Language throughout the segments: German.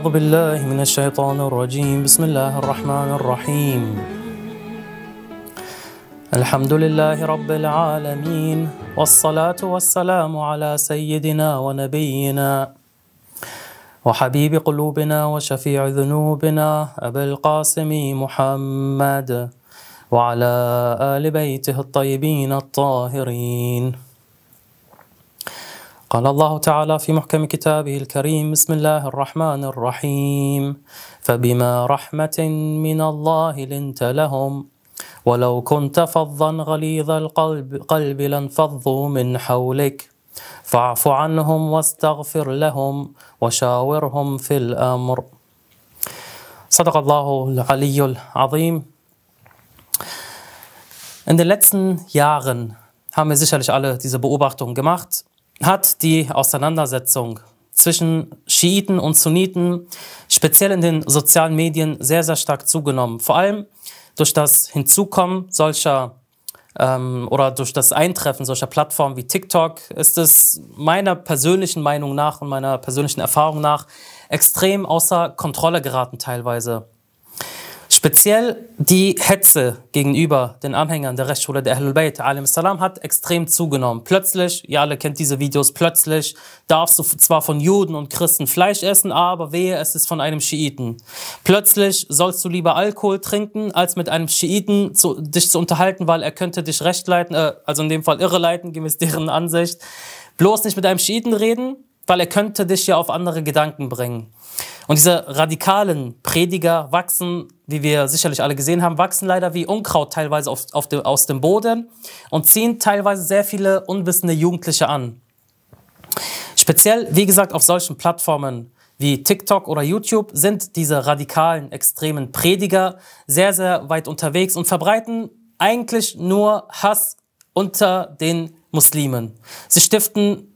أعوذ بالله من الشيطان الرجيم بسم الله الرحمن الرحيم الحمد لله رب العالمين والصلاة والسلام على سيدنا ونبينا وحبيب قلوبنا وشفيع ذنوبنا أبي القاسم محمد وعلى آل بيته الطيبين الطاهرين قال الله تعالى في محكم كتابه الكريم بسم الله الرحمن الرحيم فبما رحمة من الله لنت لهم ولو كنت فظا غليظ القلب قلب لانفضوا من حولك فاعف عنهم واستغفر لهم وشاورهم في الأمر صدق الله العلي العظيم In den letzten Jahren haben wir sicherlich alle diese Beobachtung gemacht, hat die Auseinandersetzung zwischen Schiiten und Sunniten speziell in den sozialen Medien sehr, sehr stark zugenommen. Vor allem durch das Hinzukommen solcher ähm, oder durch das Eintreffen solcher Plattformen wie TikTok ist es meiner persönlichen Meinung nach und meiner persönlichen Erfahrung nach extrem außer Kontrolle geraten teilweise. Speziell die Hetze gegenüber den Anhängern der Rechtsschule der Ahlul Bayt salam hat extrem zugenommen. Plötzlich, ihr alle kennt diese Videos, plötzlich darfst du zwar von Juden und Christen Fleisch essen, aber wehe, es ist von einem Schiiten. Plötzlich sollst du lieber Alkohol trinken, als mit einem Schiiten zu, dich zu unterhalten, weil er könnte dich recht leiten, äh, also in dem Fall irre leiten, gemäß deren Ansicht. Bloß nicht mit einem Schiiten reden, weil er könnte dich ja auf andere Gedanken bringen. Und diese radikalen Prediger wachsen, wie wir sicherlich alle gesehen haben, wachsen leider wie Unkraut teilweise auf, auf de, aus dem Boden und ziehen teilweise sehr viele unwissende Jugendliche an. Speziell, wie gesagt, auf solchen Plattformen wie TikTok oder YouTube sind diese radikalen, extremen Prediger sehr, sehr weit unterwegs und verbreiten eigentlich nur Hass unter den Muslimen. Sie stiften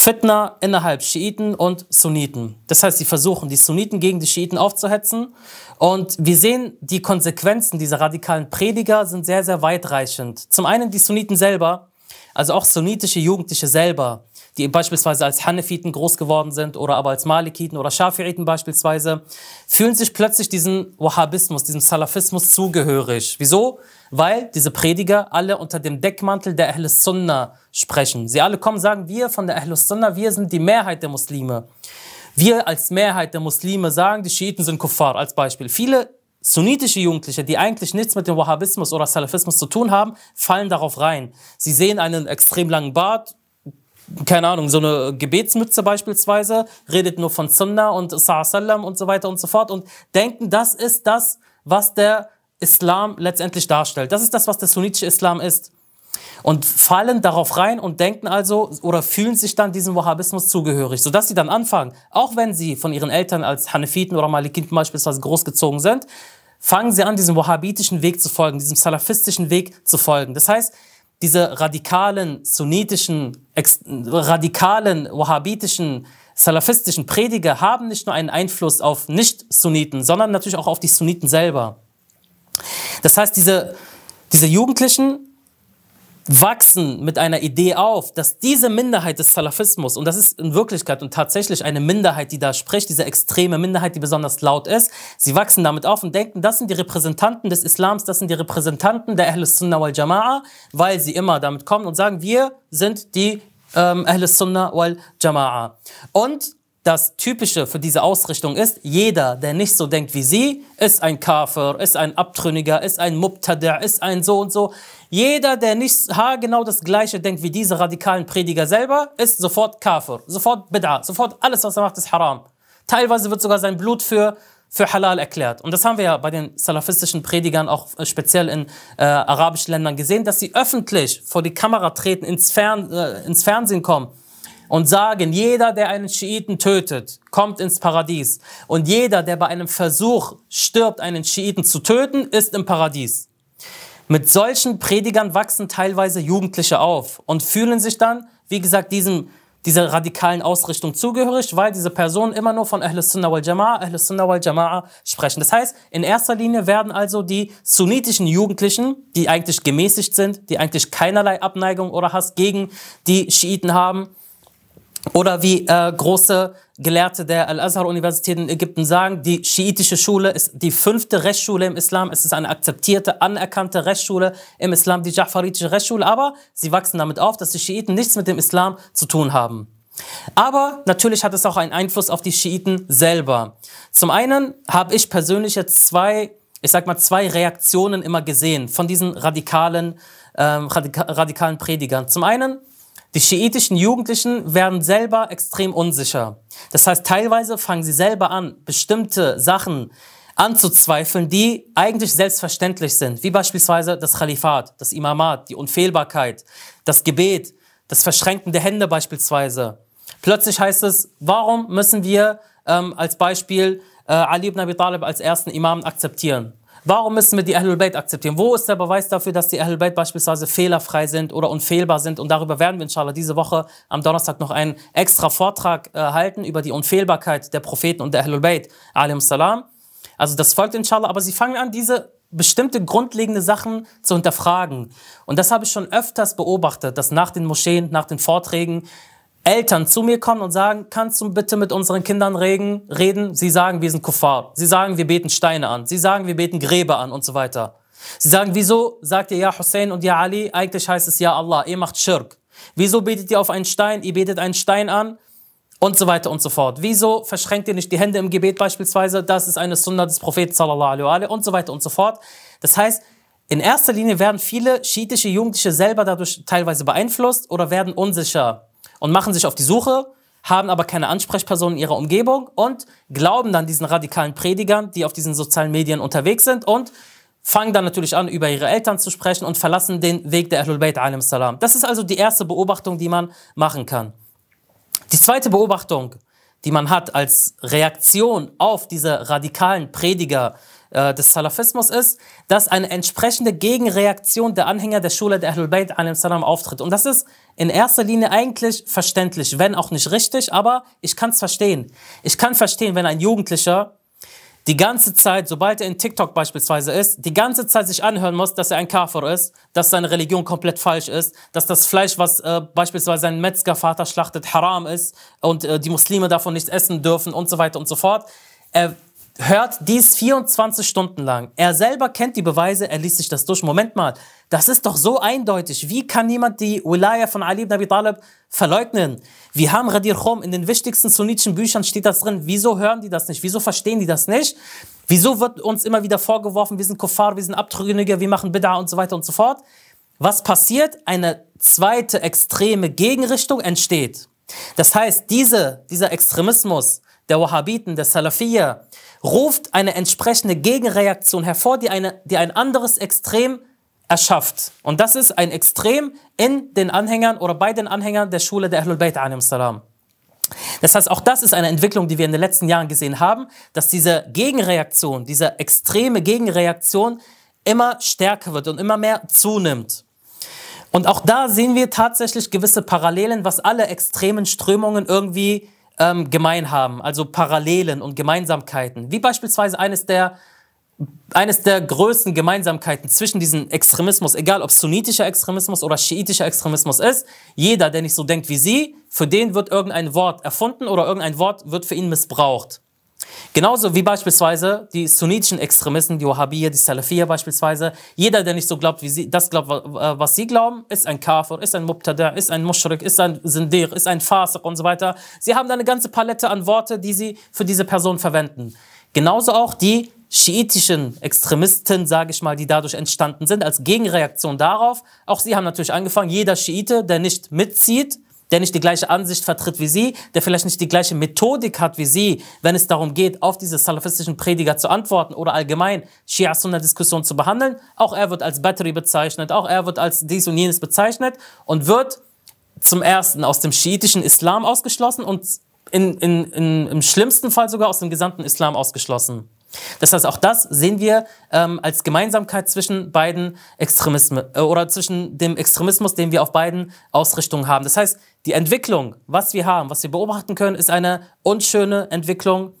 Fitna innerhalb Schiiten und Sunniten. Das heißt, sie versuchen, die Sunniten gegen die Schiiten aufzuhetzen. Und wir sehen, die Konsequenzen dieser radikalen Prediger sind sehr, sehr weitreichend. Zum einen die Sunniten selber, also auch sunnitische Jugendliche selber, die beispielsweise als Hanefiten groß geworden sind oder aber als Malikiten oder Schafiiten beispielsweise, fühlen sich plötzlich diesem Wahhabismus, diesem Salafismus zugehörig. Wieso? Weil diese Prediger alle unter dem Deckmantel der Ahl Sunnah sprechen. Sie alle kommen, sagen wir von der Ahl Sunnah, wir sind die Mehrheit der Muslime. Wir als Mehrheit der Muslime sagen, die Schiiten sind Kuffar als Beispiel. Viele sunnitische Jugendliche, die eigentlich nichts mit dem Wahhabismus oder Salafismus zu tun haben, fallen darauf rein. Sie sehen einen extrem langen Bart, keine Ahnung, so eine Gebetsmütze beispielsweise, redet nur von Sunnah und Sallam und so weiter und so fort und denken, das ist das, was der Islam letztendlich darstellt. Das ist das, was der sunnitische Islam ist. Und fallen darauf rein und denken also oder fühlen sich dann diesem Wahhabismus zugehörig, sodass sie dann anfangen, auch wenn sie von ihren Eltern als Hanefiten oder Malikiten beispielsweise großgezogen sind, fangen sie an, diesem wahhabitischen Weg zu folgen, diesem salafistischen Weg zu folgen. Das heißt, diese radikalen sunnitischen, radikalen wahhabitischen, salafistischen Prediger haben nicht nur einen Einfluss auf Nicht-Sunniten, sondern natürlich auch auf die Sunniten selber. Das heißt, diese, diese Jugendlichen wachsen mit einer Idee auf, dass diese Minderheit des Salafismus, und das ist in Wirklichkeit und tatsächlich eine Minderheit, die da spricht, diese extreme Minderheit, die besonders laut ist, sie wachsen damit auf und denken, das sind die Repräsentanten des Islams, das sind die Repräsentanten der Ahl Sunnah wal Jama'a, weil sie immer damit kommen und sagen, wir sind die ähm, Ahl Sunnah wal Jama'a. Und das Typische für diese Ausrichtung ist, jeder, der nicht so denkt wie sie, ist ein Kafir, ist ein Abtrünniger, ist ein Mubtada, ist ein so und so. Jeder, der nicht haargenau das Gleiche denkt wie diese radikalen Prediger selber, ist sofort Kafir, sofort Bid'a, sofort alles, was er macht, ist Haram. Teilweise wird sogar sein Blut für, für Halal erklärt. Und das haben wir ja bei den salafistischen Predigern auch äh, speziell in äh, arabischen Ländern gesehen, dass sie öffentlich vor die Kamera treten, ins, Fern, äh, ins Fernsehen kommen und sagen, jeder, der einen Schiiten tötet, kommt ins Paradies. Und jeder, der bei einem Versuch stirbt, einen Schiiten zu töten, ist im Paradies. Mit solchen Predigern wachsen teilweise Jugendliche auf und fühlen sich dann, wie gesagt, diesem, dieser radikalen Ausrichtung zugehörig, weil diese Personen immer nur von Ahlus Sunnah wal Jama'ah, Ahlus Sunnah wal Jama'ah sprechen. Das heißt, in erster Linie werden also die sunnitischen Jugendlichen, die eigentlich gemäßigt sind, die eigentlich keinerlei Abneigung oder Hass gegen die Schiiten haben, oder wie äh, große Gelehrte der Al-Azhar-Universität in Ägypten sagen, die schiitische Schule ist die fünfte Rechtsschule im Islam. Es ist eine akzeptierte, anerkannte Rechtsschule im Islam, die Ja'faritische Rechtsschule. Aber sie wachsen damit auf, dass die Schiiten nichts mit dem Islam zu tun haben. Aber natürlich hat es auch einen Einfluss auf die Schiiten selber. Zum einen habe ich persönlich jetzt zwei, ich sag mal, zwei Reaktionen immer gesehen von diesen radikalen, ähm, radikalen Predigern. Zum einen die schiitischen Jugendlichen werden selber extrem unsicher. Das heißt, teilweise fangen sie selber an, bestimmte Sachen anzuzweifeln, die eigentlich selbstverständlich sind, wie beispielsweise das Khalifat, das Imamat, die Unfehlbarkeit, das Gebet, das Verschränken der Hände beispielsweise. Plötzlich heißt es, warum müssen wir ähm, als Beispiel äh, Ali ibn Abi Talib als ersten Imam akzeptieren? Warum müssen wir die Ahlul Bayt akzeptieren? Wo ist der Beweis dafür, dass die Ahlul Bayt beispielsweise fehlerfrei sind oder unfehlbar sind? Und darüber werden wir inshallah diese Woche am Donnerstag noch einen extra Vortrag äh, halten über die Unfehlbarkeit der Propheten und der Ahlul Bayt, Also das folgt inshallah, aber sie fangen an, diese bestimmte grundlegende Sachen zu hinterfragen. Und das habe ich schon öfters beobachtet, dass nach den Moscheen, nach den Vorträgen Eltern zu mir kommen und sagen, kannst du bitte mit unseren Kindern reden? reden? Sie sagen, wir sind Kuffar. Sie sagen, wir beten Steine an. Sie sagen, wir beten Gräber an und so weiter. Sie sagen, wieso sagt ihr ja Hussein und ja Ali? Eigentlich heißt es ja Allah. Ihr macht Schirk. Wieso betet ihr auf einen Stein? Ihr betet einen Stein an und so weiter und so fort. Wieso verschränkt ihr nicht die Hände im Gebet beispielsweise? Das ist eine Sunna des Propheten sallallahu alaihi und so weiter und so fort. Das heißt, in erster Linie werden viele schiitische Jugendliche selber dadurch teilweise beeinflusst oder werden unsicher und machen sich auf die Suche, haben aber keine Ansprechperson in ihrer Umgebung und glauben dann diesen radikalen Predigern, die auf diesen sozialen Medien unterwegs sind und fangen dann natürlich an, über ihre Eltern zu sprechen und verlassen den Weg der Ahlul Bayt salam. Das ist also die erste Beobachtung, die man machen kann. Die zweite Beobachtung, die man hat als Reaktion auf diese radikalen Prediger, äh, des Salafismus ist, dass eine entsprechende Gegenreaktion der Anhänger der Schule der Ahlul Bayt salam auftritt. Und das ist in erster Linie eigentlich verständlich, wenn auch nicht richtig, aber ich kann es verstehen. Ich kann verstehen, wenn ein Jugendlicher die ganze Zeit, sobald er in TikTok beispielsweise ist, die ganze Zeit sich anhören muss, dass er ein Kafir ist, dass seine Religion komplett falsch ist, dass das Fleisch, was äh, beispielsweise sein Metzgervater schlachtet, haram ist und äh, die Muslime davon nichts essen dürfen und so weiter und so fort. Er hört dies 24 Stunden lang. Er selber kennt die Beweise, er liest sich das durch. Moment mal, das ist doch so eindeutig. Wie kann jemand die Wilaya von Ali ibn Abi Talib verleugnen? Wir haben Radir Khom, in den wichtigsten sunnitischen Büchern steht das drin. Wieso hören die das nicht? Wieso verstehen die das nicht? Wieso wird uns immer wieder vorgeworfen, wir sind Kuffar, wir sind Abtrünniger, wir machen Bid'a und so weiter und so fort? Was passiert? Eine zweite extreme Gegenrichtung entsteht. Das heißt, diese, dieser Extremismus der Wahhabiten, der Salafiyya, ruft eine entsprechende Gegenreaktion hervor, die, eine, die ein anderes Extrem erschafft. Und das ist ein Extrem in den Anhängern oder bei den Anhängern der Schule der Ahlul Bayt Das heißt, auch das ist eine Entwicklung, die wir in den letzten Jahren gesehen haben, dass diese Gegenreaktion, diese extreme Gegenreaktion immer stärker wird und immer mehr zunimmt. Und auch da sehen wir tatsächlich gewisse Parallelen, was alle extremen Strömungen irgendwie ähm, gemein haben, also Parallelen und Gemeinsamkeiten, wie beispielsweise eines der eines der größten Gemeinsamkeiten zwischen diesem Extremismus, egal ob sunnitischer Extremismus oder schiitischer Extremismus ist, jeder, der nicht so denkt wie sie, für den wird irgendein Wort erfunden oder irgendein Wort wird für ihn missbraucht. Genauso wie beispielsweise die sunnitischen Extremisten, die Wahhabier, die Salafia beispielsweise. Jeder, der nicht so glaubt, wie sie, das glaubt, was sie glauben, ist ein Kafir, ist ein Mubtada, ist ein Mushrik, ist ein Sindir, ist ein Fasiq und so weiter. Sie haben da eine ganze Palette an Worte, die sie für diese Person verwenden. Genauso auch die schiitischen Extremisten, sage ich mal, die dadurch entstanden sind, als Gegenreaktion darauf. Auch sie haben natürlich angefangen, jeder Schiite, der nicht mitzieht, der nicht die gleiche Ansicht vertritt wie sie, der vielleicht nicht die gleiche Methodik hat wie sie, wenn es darum geht, auf diese salafistischen Prediger zu antworten oder allgemein Shia-Sunna-Diskussion zu behandeln. Auch er wird als Battery bezeichnet, auch er wird als dies und jenes bezeichnet und wird zum Ersten aus dem schiitischen Islam ausgeschlossen und in, in, in, im schlimmsten Fall sogar aus dem gesamten Islam ausgeschlossen. Das heißt, auch das sehen wir ähm, als Gemeinsamkeit zwischen beiden Extremismen äh, oder zwischen dem Extremismus, den wir auf beiden Ausrichtungen haben. Das heißt, die Entwicklung, was wir haben, was wir beobachten können, ist eine unschöne Entwicklung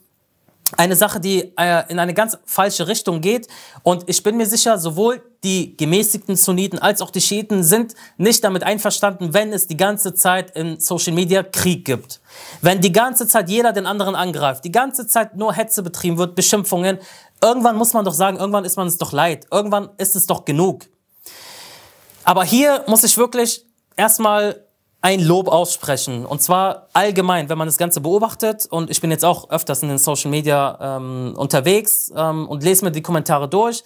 eine Sache, die äh, in eine ganz falsche Richtung geht. Und ich bin mir sicher, sowohl die gemäßigten Sunniten als auch die Schiiten sind nicht damit einverstanden, wenn es die ganze Zeit in Social Media Krieg gibt. Wenn die ganze Zeit jeder den anderen angreift, die ganze Zeit nur Hetze betrieben wird, Beschimpfungen. Irgendwann muss man doch sagen, irgendwann ist man es doch leid. Irgendwann ist es doch genug. Aber hier muss ich wirklich erstmal ein Lob aussprechen. Und zwar allgemein, wenn man das Ganze beobachtet. Und ich bin jetzt auch öfters in den Social Media ähm, unterwegs ähm, und lese mir die Kommentare durch.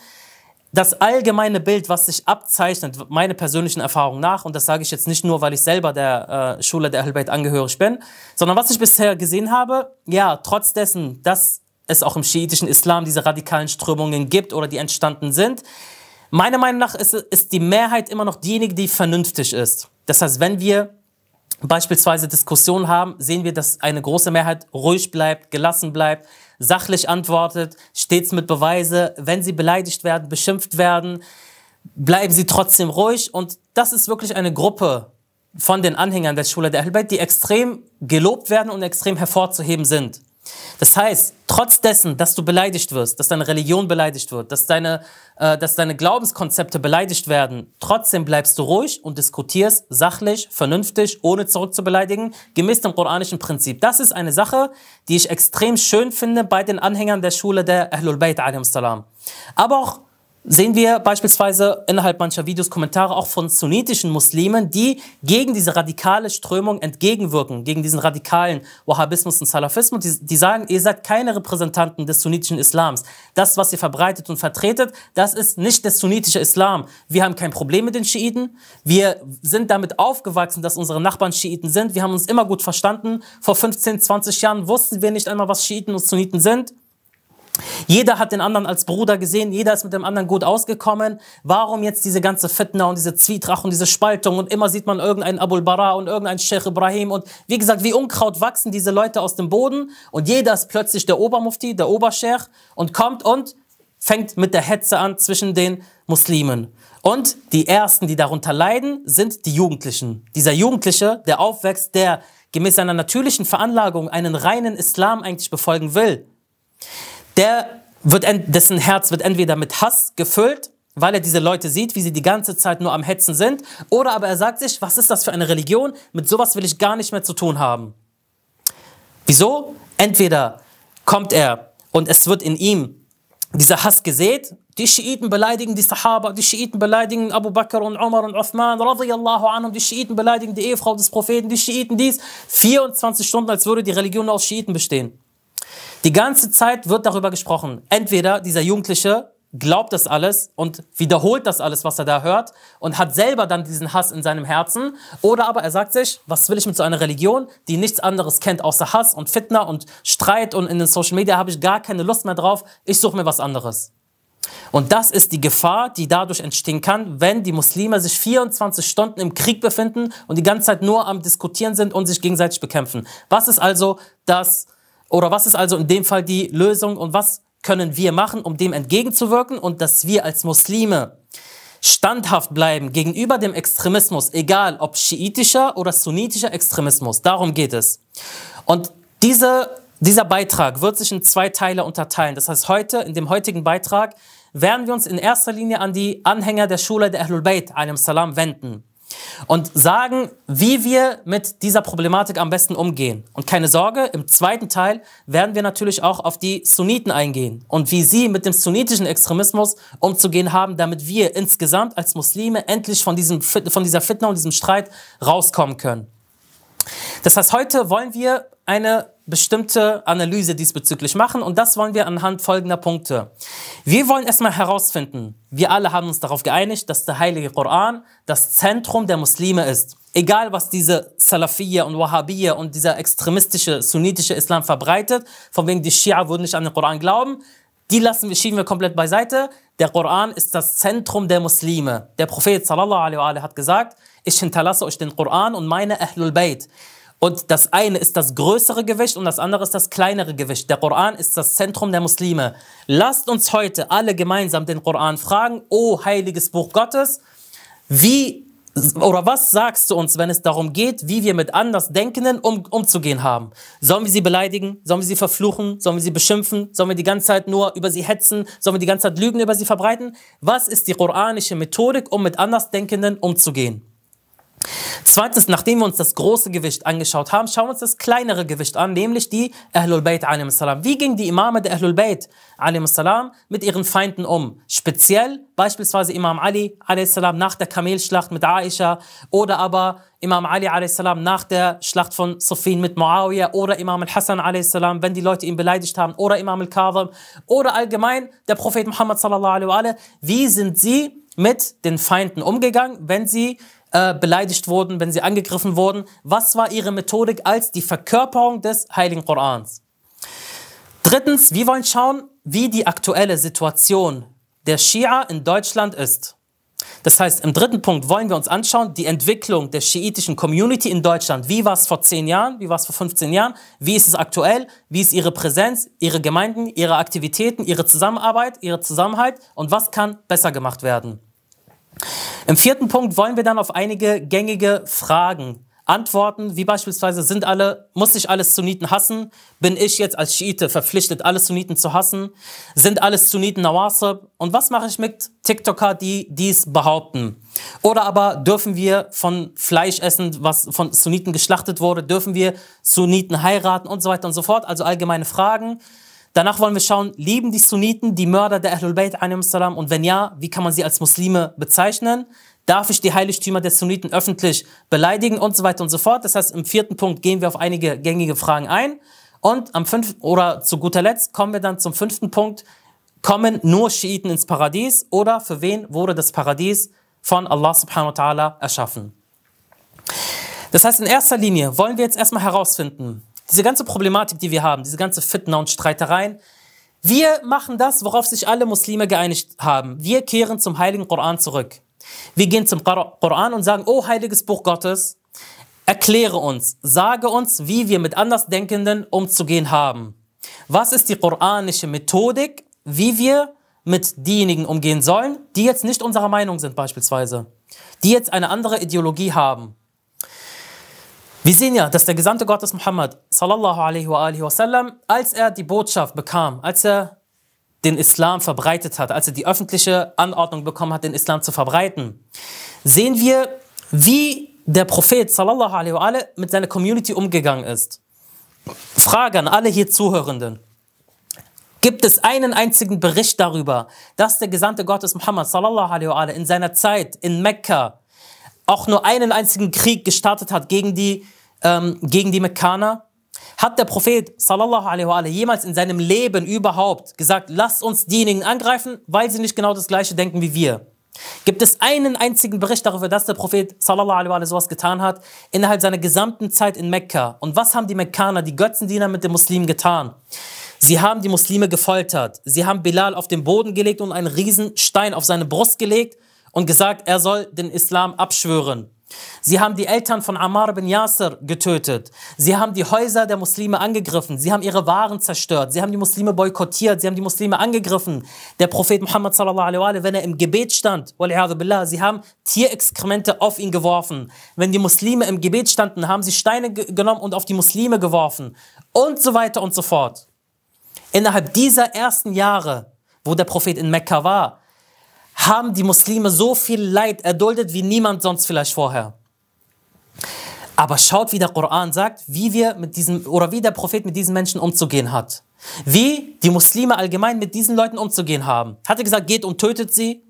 Das allgemeine Bild, was sich abzeichnet, meine persönlichen Erfahrungen nach, und das sage ich jetzt nicht nur, weil ich selber der äh, Schule der Ahlbeit angehörig bin, sondern was ich bisher gesehen habe, ja, trotz dessen, dass es auch im schiitischen Islam diese radikalen Strömungen gibt oder die entstanden sind, meiner Meinung nach ist, ist die Mehrheit immer noch diejenige, die vernünftig ist. Das heißt, wenn wir beispielsweise Diskussionen haben, sehen wir, dass eine große Mehrheit ruhig bleibt, gelassen bleibt, sachlich antwortet, stets mit Beweise. Wenn sie beleidigt werden, beschimpft werden, bleiben sie trotzdem ruhig. Und das ist wirklich eine Gruppe von den Anhängern der Schule der Ahlbeit, die extrem gelobt werden und extrem hervorzuheben sind. Das heißt, trotz dessen, dass du beleidigt wirst, dass deine Religion beleidigt wird, dass deine, äh, dass deine Glaubenskonzepte beleidigt werden, trotzdem bleibst du ruhig und diskutierst sachlich, vernünftig, ohne zurückzubeleidigen, gemäß dem koranischen Prinzip. Das ist eine Sache, die ich extrem schön finde bei den Anhängern der Schule der Ahlul Bayt salam. Aber auch sehen wir beispielsweise innerhalb mancher Videos Kommentare auch von sunnitischen Muslimen, die gegen diese radikale Strömung entgegenwirken, gegen diesen radikalen Wahhabismus und Salafismus. Die, die, sagen, ihr seid keine Repräsentanten des sunnitischen Islams. Das, was ihr verbreitet und vertretet, das ist nicht der sunnitische Islam. Wir haben kein Problem mit den Schiiten. Wir sind damit aufgewachsen, dass unsere Nachbarn Schiiten sind. Wir haben uns immer gut verstanden. Vor 15, 20 Jahren wussten wir nicht einmal, was Schiiten und Sunniten sind. Jeder hat den anderen als Bruder gesehen, jeder ist mit dem anderen gut ausgekommen. Warum jetzt diese ganze Fitna und diese Zwietracht und diese Spaltung und immer sieht man irgendeinen Abul Bara und irgendeinen Sheikh Ibrahim und wie gesagt, wie Unkraut wachsen diese Leute aus dem Boden und jeder ist plötzlich der Obermufti, der Oberscheich und kommt und fängt mit der Hetze an zwischen den Muslimen. Und die ersten, die darunter leiden, sind die Jugendlichen. Dieser Jugendliche, der aufwächst, der gemäß seiner natürlichen Veranlagung einen reinen Islam eigentlich befolgen will der wird, dessen Herz wird entweder mit Hass gefüllt, weil er diese Leute sieht, wie sie die ganze Zeit nur am Hetzen sind, oder aber er sagt sich, was ist das für eine Religion, mit sowas will ich gar nicht mehr zu tun haben. Wieso? Entweder kommt er und es wird in ihm dieser Hass gesät, die Schiiten beleidigen die Sahaba, die Schiiten beleidigen Abu Bakr und Umar und Uthman, radiallahu anhum, die Schiiten beleidigen die Ehefrau des Propheten, die Schiiten dies, 24 Stunden, als würde die Religion aus Schiiten bestehen. Die ganze Zeit wird darüber gesprochen. Entweder dieser Jugendliche glaubt das alles und wiederholt das alles, was er da hört und hat selber dann diesen Hass in seinem Herzen. Oder aber er sagt sich, was will ich mit so einer Religion, die nichts anderes kennt außer Hass und Fitna und Streit und in den Social Media habe ich gar keine Lust mehr drauf, ich suche mir was anderes. Und das ist die Gefahr, die dadurch entstehen kann, wenn die Muslime sich 24 Stunden im Krieg befinden und die ganze Zeit nur am Diskutieren sind und sich gegenseitig bekämpfen. Was ist also das oder was ist also in dem Fall die Lösung und was können wir machen, um dem entgegenzuwirken und dass wir als Muslime standhaft bleiben gegenüber dem Extremismus, egal ob schiitischer oder sunnitischer Extremismus. Darum geht es. Und diese, dieser Beitrag wird sich in zwei Teile unterteilen. Das heißt, heute, in dem heutigen Beitrag, werden wir uns in erster Linie an die Anhänger der Schule der Ahlul Bayt, einem Salam, wenden und sagen, wie wir mit dieser Problematik am besten umgehen. Und keine Sorge, im zweiten Teil werden wir natürlich auch auf die Sunniten eingehen und wie sie mit dem sunnitischen Extremismus umzugehen haben, damit wir insgesamt als Muslime endlich von, diesem, von dieser Fitna und diesem Streit rauskommen können. Das heißt, heute wollen wir eine bestimmte Analyse diesbezüglich machen und das wollen wir anhand folgender Punkte. Wir wollen erstmal herausfinden, wir alle haben uns darauf geeinigt, dass der heilige Koran das Zentrum der Muslime ist. Egal was diese Salafia und Wahhabia und dieser extremistische sunnitische Islam verbreitet, von wegen die Shia würden nicht an den Koran glauben, die lassen wir, schieben wir komplett beiseite. Der Koran ist das Zentrum der Muslime. Der Prophet sallallahu alaihi wa hat gesagt, ich hinterlasse euch den Koran und meine Ahlul Bayt. Und das eine ist das größere Gewicht und das andere ist das kleinere Gewicht. Der Koran ist das Zentrum der Muslime. Lasst uns heute alle gemeinsam den Koran fragen, o heiliges Buch Gottes, wie oder was sagst du uns, wenn es darum geht, wie wir mit Andersdenkenden um, umzugehen haben? Sollen wir sie beleidigen? Sollen wir sie verfluchen? Sollen wir sie beschimpfen? Sollen wir die ganze Zeit nur über sie hetzen? Sollen wir die ganze Zeit Lügen über sie verbreiten? Was ist die koranische Methodik, um mit Andersdenkenden umzugehen? Zweitens, nachdem wir uns das große Gewicht angeschaut haben, schauen wir uns das kleinere Gewicht an, nämlich die Ahlul Bayt salam. Wie gingen die Imame der Ahlul Bayt salam mit ihren Feinden um? Speziell beispielsweise Imam Ali salam nach der Kamelschlacht mit Aisha oder aber Imam Ali salam nach der Schlacht von Sufin mit Muawiyah oder Imam al-Hassan salam, wenn die Leute ihn beleidigt haben oder Imam al-Kadhim oder allgemein der Prophet Muhammad sallallahu alaihi wa Wie sind sie mit den Feinden umgegangen, wenn sie äh, beleidigt wurden, wenn sie angegriffen wurden. Was war ihre Methodik als die Verkörperung des Heiligen Korans? Drittens, wir wollen schauen, wie die aktuelle Situation der Schia in Deutschland ist. Das heißt, im dritten Punkt wollen wir uns anschauen, die Entwicklung der schiitischen Community in Deutschland. Wie war es vor 10 Jahren? Wie war es vor 15 Jahren? Wie ist es aktuell? Wie ist ihre Präsenz, ihre Gemeinden, ihre Aktivitäten, ihre Zusammenarbeit, ihre Zusammenhalt? Und was kann besser gemacht werden? Im vierten Punkt wollen wir dann auf einige gängige Fragen antworten, wie beispielsweise sind alle, muss ich alles Sunniten hassen? Bin ich jetzt als Schiite verpflichtet, alle Sunniten zu hassen? Sind alles Sunniten Nawasib? Und was mache ich mit TikToker, die dies behaupten? Oder aber dürfen wir von Fleisch essen, was von Sunniten geschlachtet wurde? Dürfen wir Sunniten heiraten und so weiter und so fort? Also allgemeine Fragen. Danach wollen wir schauen, lieben die Sunniten die Mörder der Ahlul Bayt salam und wenn ja, wie kann man sie als Muslime bezeichnen? Darf ich die Heiligtümer der Sunniten öffentlich beleidigen und so weiter und so fort? Das heißt, im vierten Punkt gehen wir auf einige gängige Fragen ein und am fünften oder zu guter Letzt kommen wir dann zum fünften Punkt, kommen nur Schiiten ins Paradies oder für wen wurde das Paradies von Allah subhanahu wa ta'ala erschaffen? Das heißt, in erster Linie wollen wir jetzt erstmal herausfinden, diese ganze Problematik, die wir haben, diese ganze Fitna und Streitereien, wir machen das, worauf sich alle Muslime geeinigt haben. Wir kehren zum heiligen Koran zurück. Wir gehen zum Koran und sagen, oh heiliges Buch Gottes, erkläre uns, sage uns, wie wir mit Andersdenkenden umzugehen haben. Was ist die koranische Methodik, wie wir mit denjenigen umgehen sollen, die jetzt nicht unserer Meinung sind beispielsweise, die jetzt eine andere Ideologie haben. Wir sehen ja, dass der Gesandte Gottes Muhammad sallallahu alaihi wa alihi wasallam, als er die Botschaft bekam, als er den Islam verbreitet hat, als er die öffentliche Anordnung bekommen hat, den Islam zu verbreiten, sehen wir, wie der Prophet sallallahu alaihi wa alihi mit seiner Community umgegangen ist. Frage an alle hier Zuhörenden. Gibt es einen einzigen Bericht darüber, dass der Gesandte Gottes Muhammad sallallahu alaihi wa alihi in seiner Zeit in Mekka auch nur einen einzigen Krieg gestartet hat gegen die ähm, gegen die Mekkaner? Hat der Prophet sallallahu alaihi wa alaihi, jemals in seinem Leben überhaupt gesagt, lasst uns diejenigen angreifen, weil sie nicht genau das gleiche denken wie wir? Gibt es einen einzigen Bericht darüber, dass der Prophet sallallahu alaihi wa alaihi, sowas getan hat, innerhalb seiner gesamten Zeit in Mekka? Und was haben die Mekkaner, die Götzendiener mit den Muslimen getan? Sie haben die Muslime gefoltert. Sie haben Bilal auf den Boden gelegt und einen Riesenstein auf seine Brust gelegt und gesagt, er soll den Islam abschwören. Sie haben die Eltern von Ammar bin Yasir getötet. Sie haben die Häuser der Muslime angegriffen. Sie haben ihre Waren zerstört. Sie haben die Muslime boykottiert. Sie haben die Muslime angegriffen. Der Prophet Muhammad sallallahu alaihi wenn er im Gebet stand, billah, sie haben Tierexkremente auf ihn geworfen. Wenn die Muslime im Gebet standen, haben sie Steine genommen und auf die Muslime geworfen. Und so weiter und so fort. Innerhalb dieser ersten Jahre, wo der Prophet in Mekka war, haben die Muslime so viel Leid erduldet wie niemand sonst vielleicht vorher. Aber schaut, wie der Koran sagt, wie wir mit diesem oder wie der Prophet mit diesen Menschen umzugehen hat. Wie die Muslime allgemein mit diesen Leuten umzugehen haben. Hat er gesagt, geht und tötet sie?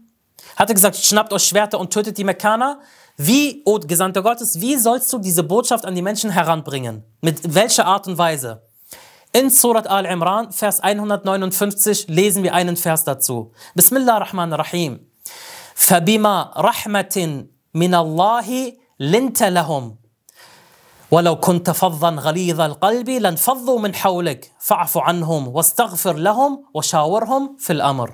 Hat er gesagt, schnappt euch Schwerter und tötet die Mekkaner? Wie, o oh Gesandter Gottes, wie sollst du diese Botschaft an die Menschen heranbringen? Mit welcher Art und Weise? In Surat Al-Imran, Vers 159, lesen wir einen Vers dazu. Bismillah Rahman Rahim. فَبِمَا رَحْمَةٍ مِنَ اللَّهِ لِنْتَ لَهُمْ ولو كنت فظا غليظ القلب لانفضوا من حولك فاعف عنهم واستغفر لهم وشاورهم في الأمر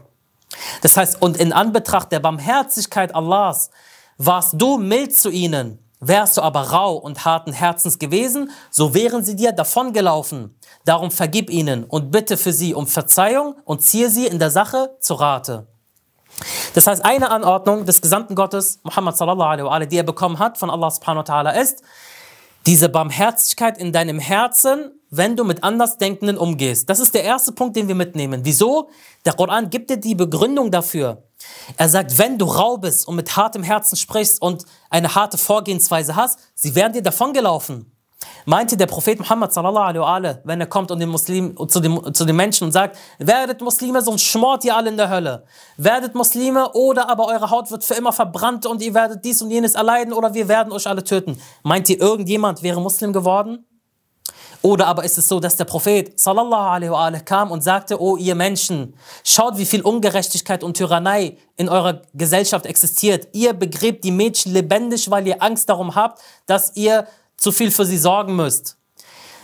Das heißt, und in Anbetracht der Barmherzigkeit Allahs warst du mild zu ihnen Wärst du aber rau und harten Herzens gewesen, so wären sie dir davongelaufen. Darum vergib ihnen und bitte für sie um Verzeihung und ziehe sie in der Sache zu Rate. Das heißt, eine Anordnung des gesamten Gottes, Muhammad sallallahu alaihi die er bekommen hat von Allah subhanahu wa ta'ala ist, diese Barmherzigkeit in deinem Herzen, wenn du mit Andersdenkenden umgehst. Das ist der erste Punkt, den wir mitnehmen. Wieso? Der Koran gibt dir die Begründung dafür. Er sagt, wenn du raubest und mit hartem Herzen sprichst und eine harte Vorgehensweise hast, sie werden dir davongelaufen. Meinte der Prophet Muhammad sallallahu alaihi wa wenn er kommt und den Muslim, zu, den, zu den Menschen und sagt, werdet Muslime, sonst schmort ihr alle in der Hölle. Werdet Muslime oder aber eure Haut wird für immer verbrannt und ihr werdet dies und jenes erleiden oder wir werden euch alle töten. Meint ihr, irgendjemand wäre Muslim geworden? Oder aber ist es so, dass der Prophet sallallahu alaihi wa kam und sagte, oh ihr Menschen, schaut, wie viel Ungerechtigkeit und Tyrannei in eurer Gesellschaft existiert. Ihr begräbt die Mädchen lebendig, weil ihr Angst darum habt, dass ihr zu viel für sie sorgen müsst.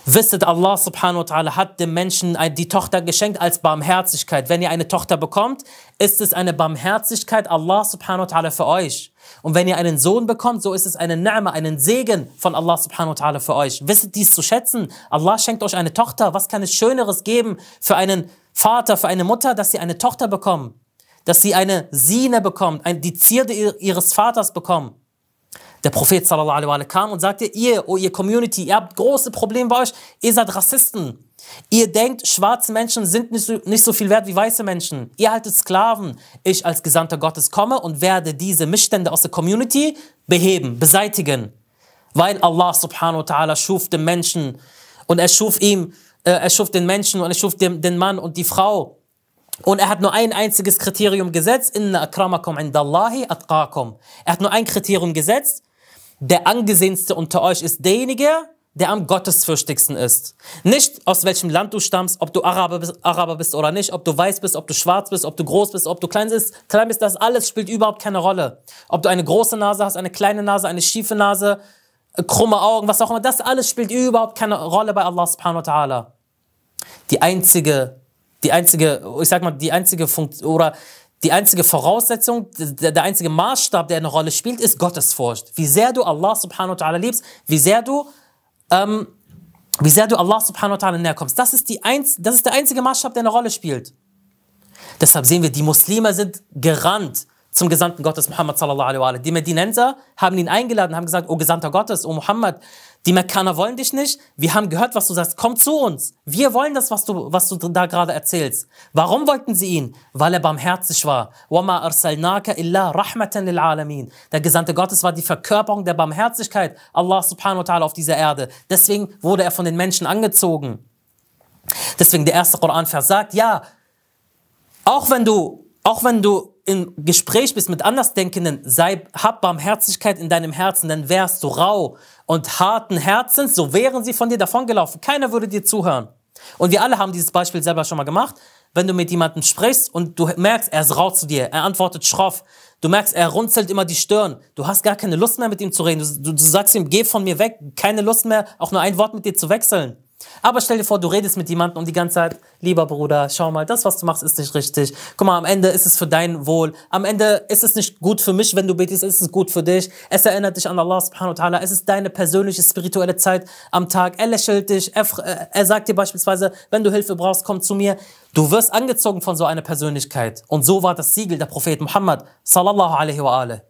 Wisset, Allah subhanahu wa ta'ala hat dem Menschen die Tochter geschenkt als Barmherzigkeit. Wenn ihr eine Tochter bekommt, ist es eine Barmherzigkeit Allah subhanahu wa ta'ala für euch. Und wenn ihr einen Sohn bekommt, so ist es eine Name, einen Segen von Allah subhanahu wa ta'ala für euch. Wisset dies zu schätzen. Allah schenkt euch eine Tochter. Was kann es Schöneres geben für einen Vater, für eine Mutter, dass sie eine Tochter bekommen? Dass sie eine Sine bekommt, die Zierde ihres Vaters bekommen? Der Prophet sallallahu alaihi kam und sagte, ihr, oh ihr Community, ihr habt große Probleme bei euch, ihr seid Rassisten. Ihr denkt, schwarze Menschen sind nicht so, nicht so viel wert wie weiße Menschen. Ihr haltet Sklaven. Ich als Gesandter Gottes komme und werde diese Missstände aus der Community beheben, beseitigen. Weil Allah subhanahu wa ta'ala schuf den Menschen und er schuf ihm, äh, er schuf den Menschen und er schuf den, den Mann und die Frau. Und er hat nur ein einziges Kriterium gesetzt, inna akramakum indallahi atqakum. Er hat nur ein Kriterium gesetzt, der angesehenste unter euch ist derjenige, der am gottesfürchtigsten ist. Nicht aus welchem Land du stammst, ob du Araber bist, Araber bist oder nicht, ob du weiß bist, ob du schwarz bist, ob du groß bist, ob du klein bist, klein bist, das alles spielt überhaupt keine Rolle. Ob du eine große Nase hast, eine kleine Nase, eine schiefe Nase, äh, krumme Augen, was auch immer, das alles spielt überhaupt keine Rolle bei Allah subhanahu wa ta'ala. Die einzige, die einzige, ich sag mal, die einzige Funktion, oder die einzige Voraussetzung, der, einzige Maßstab, der eine Rolle spielt, ist Gottesfurcht. Wie sehr du Allah subhanahu wa ta'ala liebst, wie sehr du, ähm, wie sehr du Allah subhanahu wa ta'ala näher kommst. Das ist, die einz das ist der einzige Maßstab, der eine Rolle spielt. Deshalb sehen wir, die Muslime sind gerannt zum Gesandten Gottes Muhammad sallallahu alaihi wa alaihi. Die Medinenser haben ihn eingeladen, haben gesagt, O Gesandter Gottes, O Muhammad, die Mekkaner wollen dich nicht. Wir haben gehört, was du sagst. Komm zu uns. Wir wollen das, was du, was du da gerade erzählst. Warum wollten sie ihn? Weil er barmherzig war. وَمَا أَرْسَلْنَاكَ إِلَّا رَحْمَةً لِلْعَالَمِينَ Der Gesandte Gottes war die Verkörperung der Barmherzigkeit Allah subhanahu wa ta'ala auf dieser Erde. Deswegen wurde er von den Menschen angezogen. Deswegen der erste Koranvers sagt, ja, auch wenn du, auch wenn du im Gespräch bist mit Andersdenkenden, sei, hab Barmherzigkeit in deinem Herzen, denn wärst du rau und harten Herzens, so wären sie von dir davongelaufen. Keiner würde dir zuhören. Und wir alle haben dieses Beispiel selber schon mal gemacht. Wenn du mit jemandem sprichst und du merkst, er ist rau zu dir, er antwortet schroff, du merkst, er runzelt immer die Stirn, du hast gar keine Lust mehr mit ihm zu reden, du, du, du sagst ihm, geh von mir weg, keine Lust mehr, auch nur ein Wort mit dir zu wechseln. Aber stell dir vor, du redest mit jemandem und die ganze Zeit, lieber Bruder, schau mal, das, was du machst, ist nicht richtig. Guck mal, am Ende ist es für dein Wohl. Am Ende ist es nicht gut für mich, wenn du betest, ist es gut für dich. Es erinnert dich an Allah subhanahu wa ta'ala. Es ist deine persönliche spirituelle Zeit am Tag. Er lächelt dich. Er, äh, er sagt dir beispielsweise, wenn du Hilfe brauchst, komm zu mir. Du wirst angezogen von so einer Persönlichkeit. Und so war das Siegel der Prophet Muhammad sallallahu alaihi wa alaihi.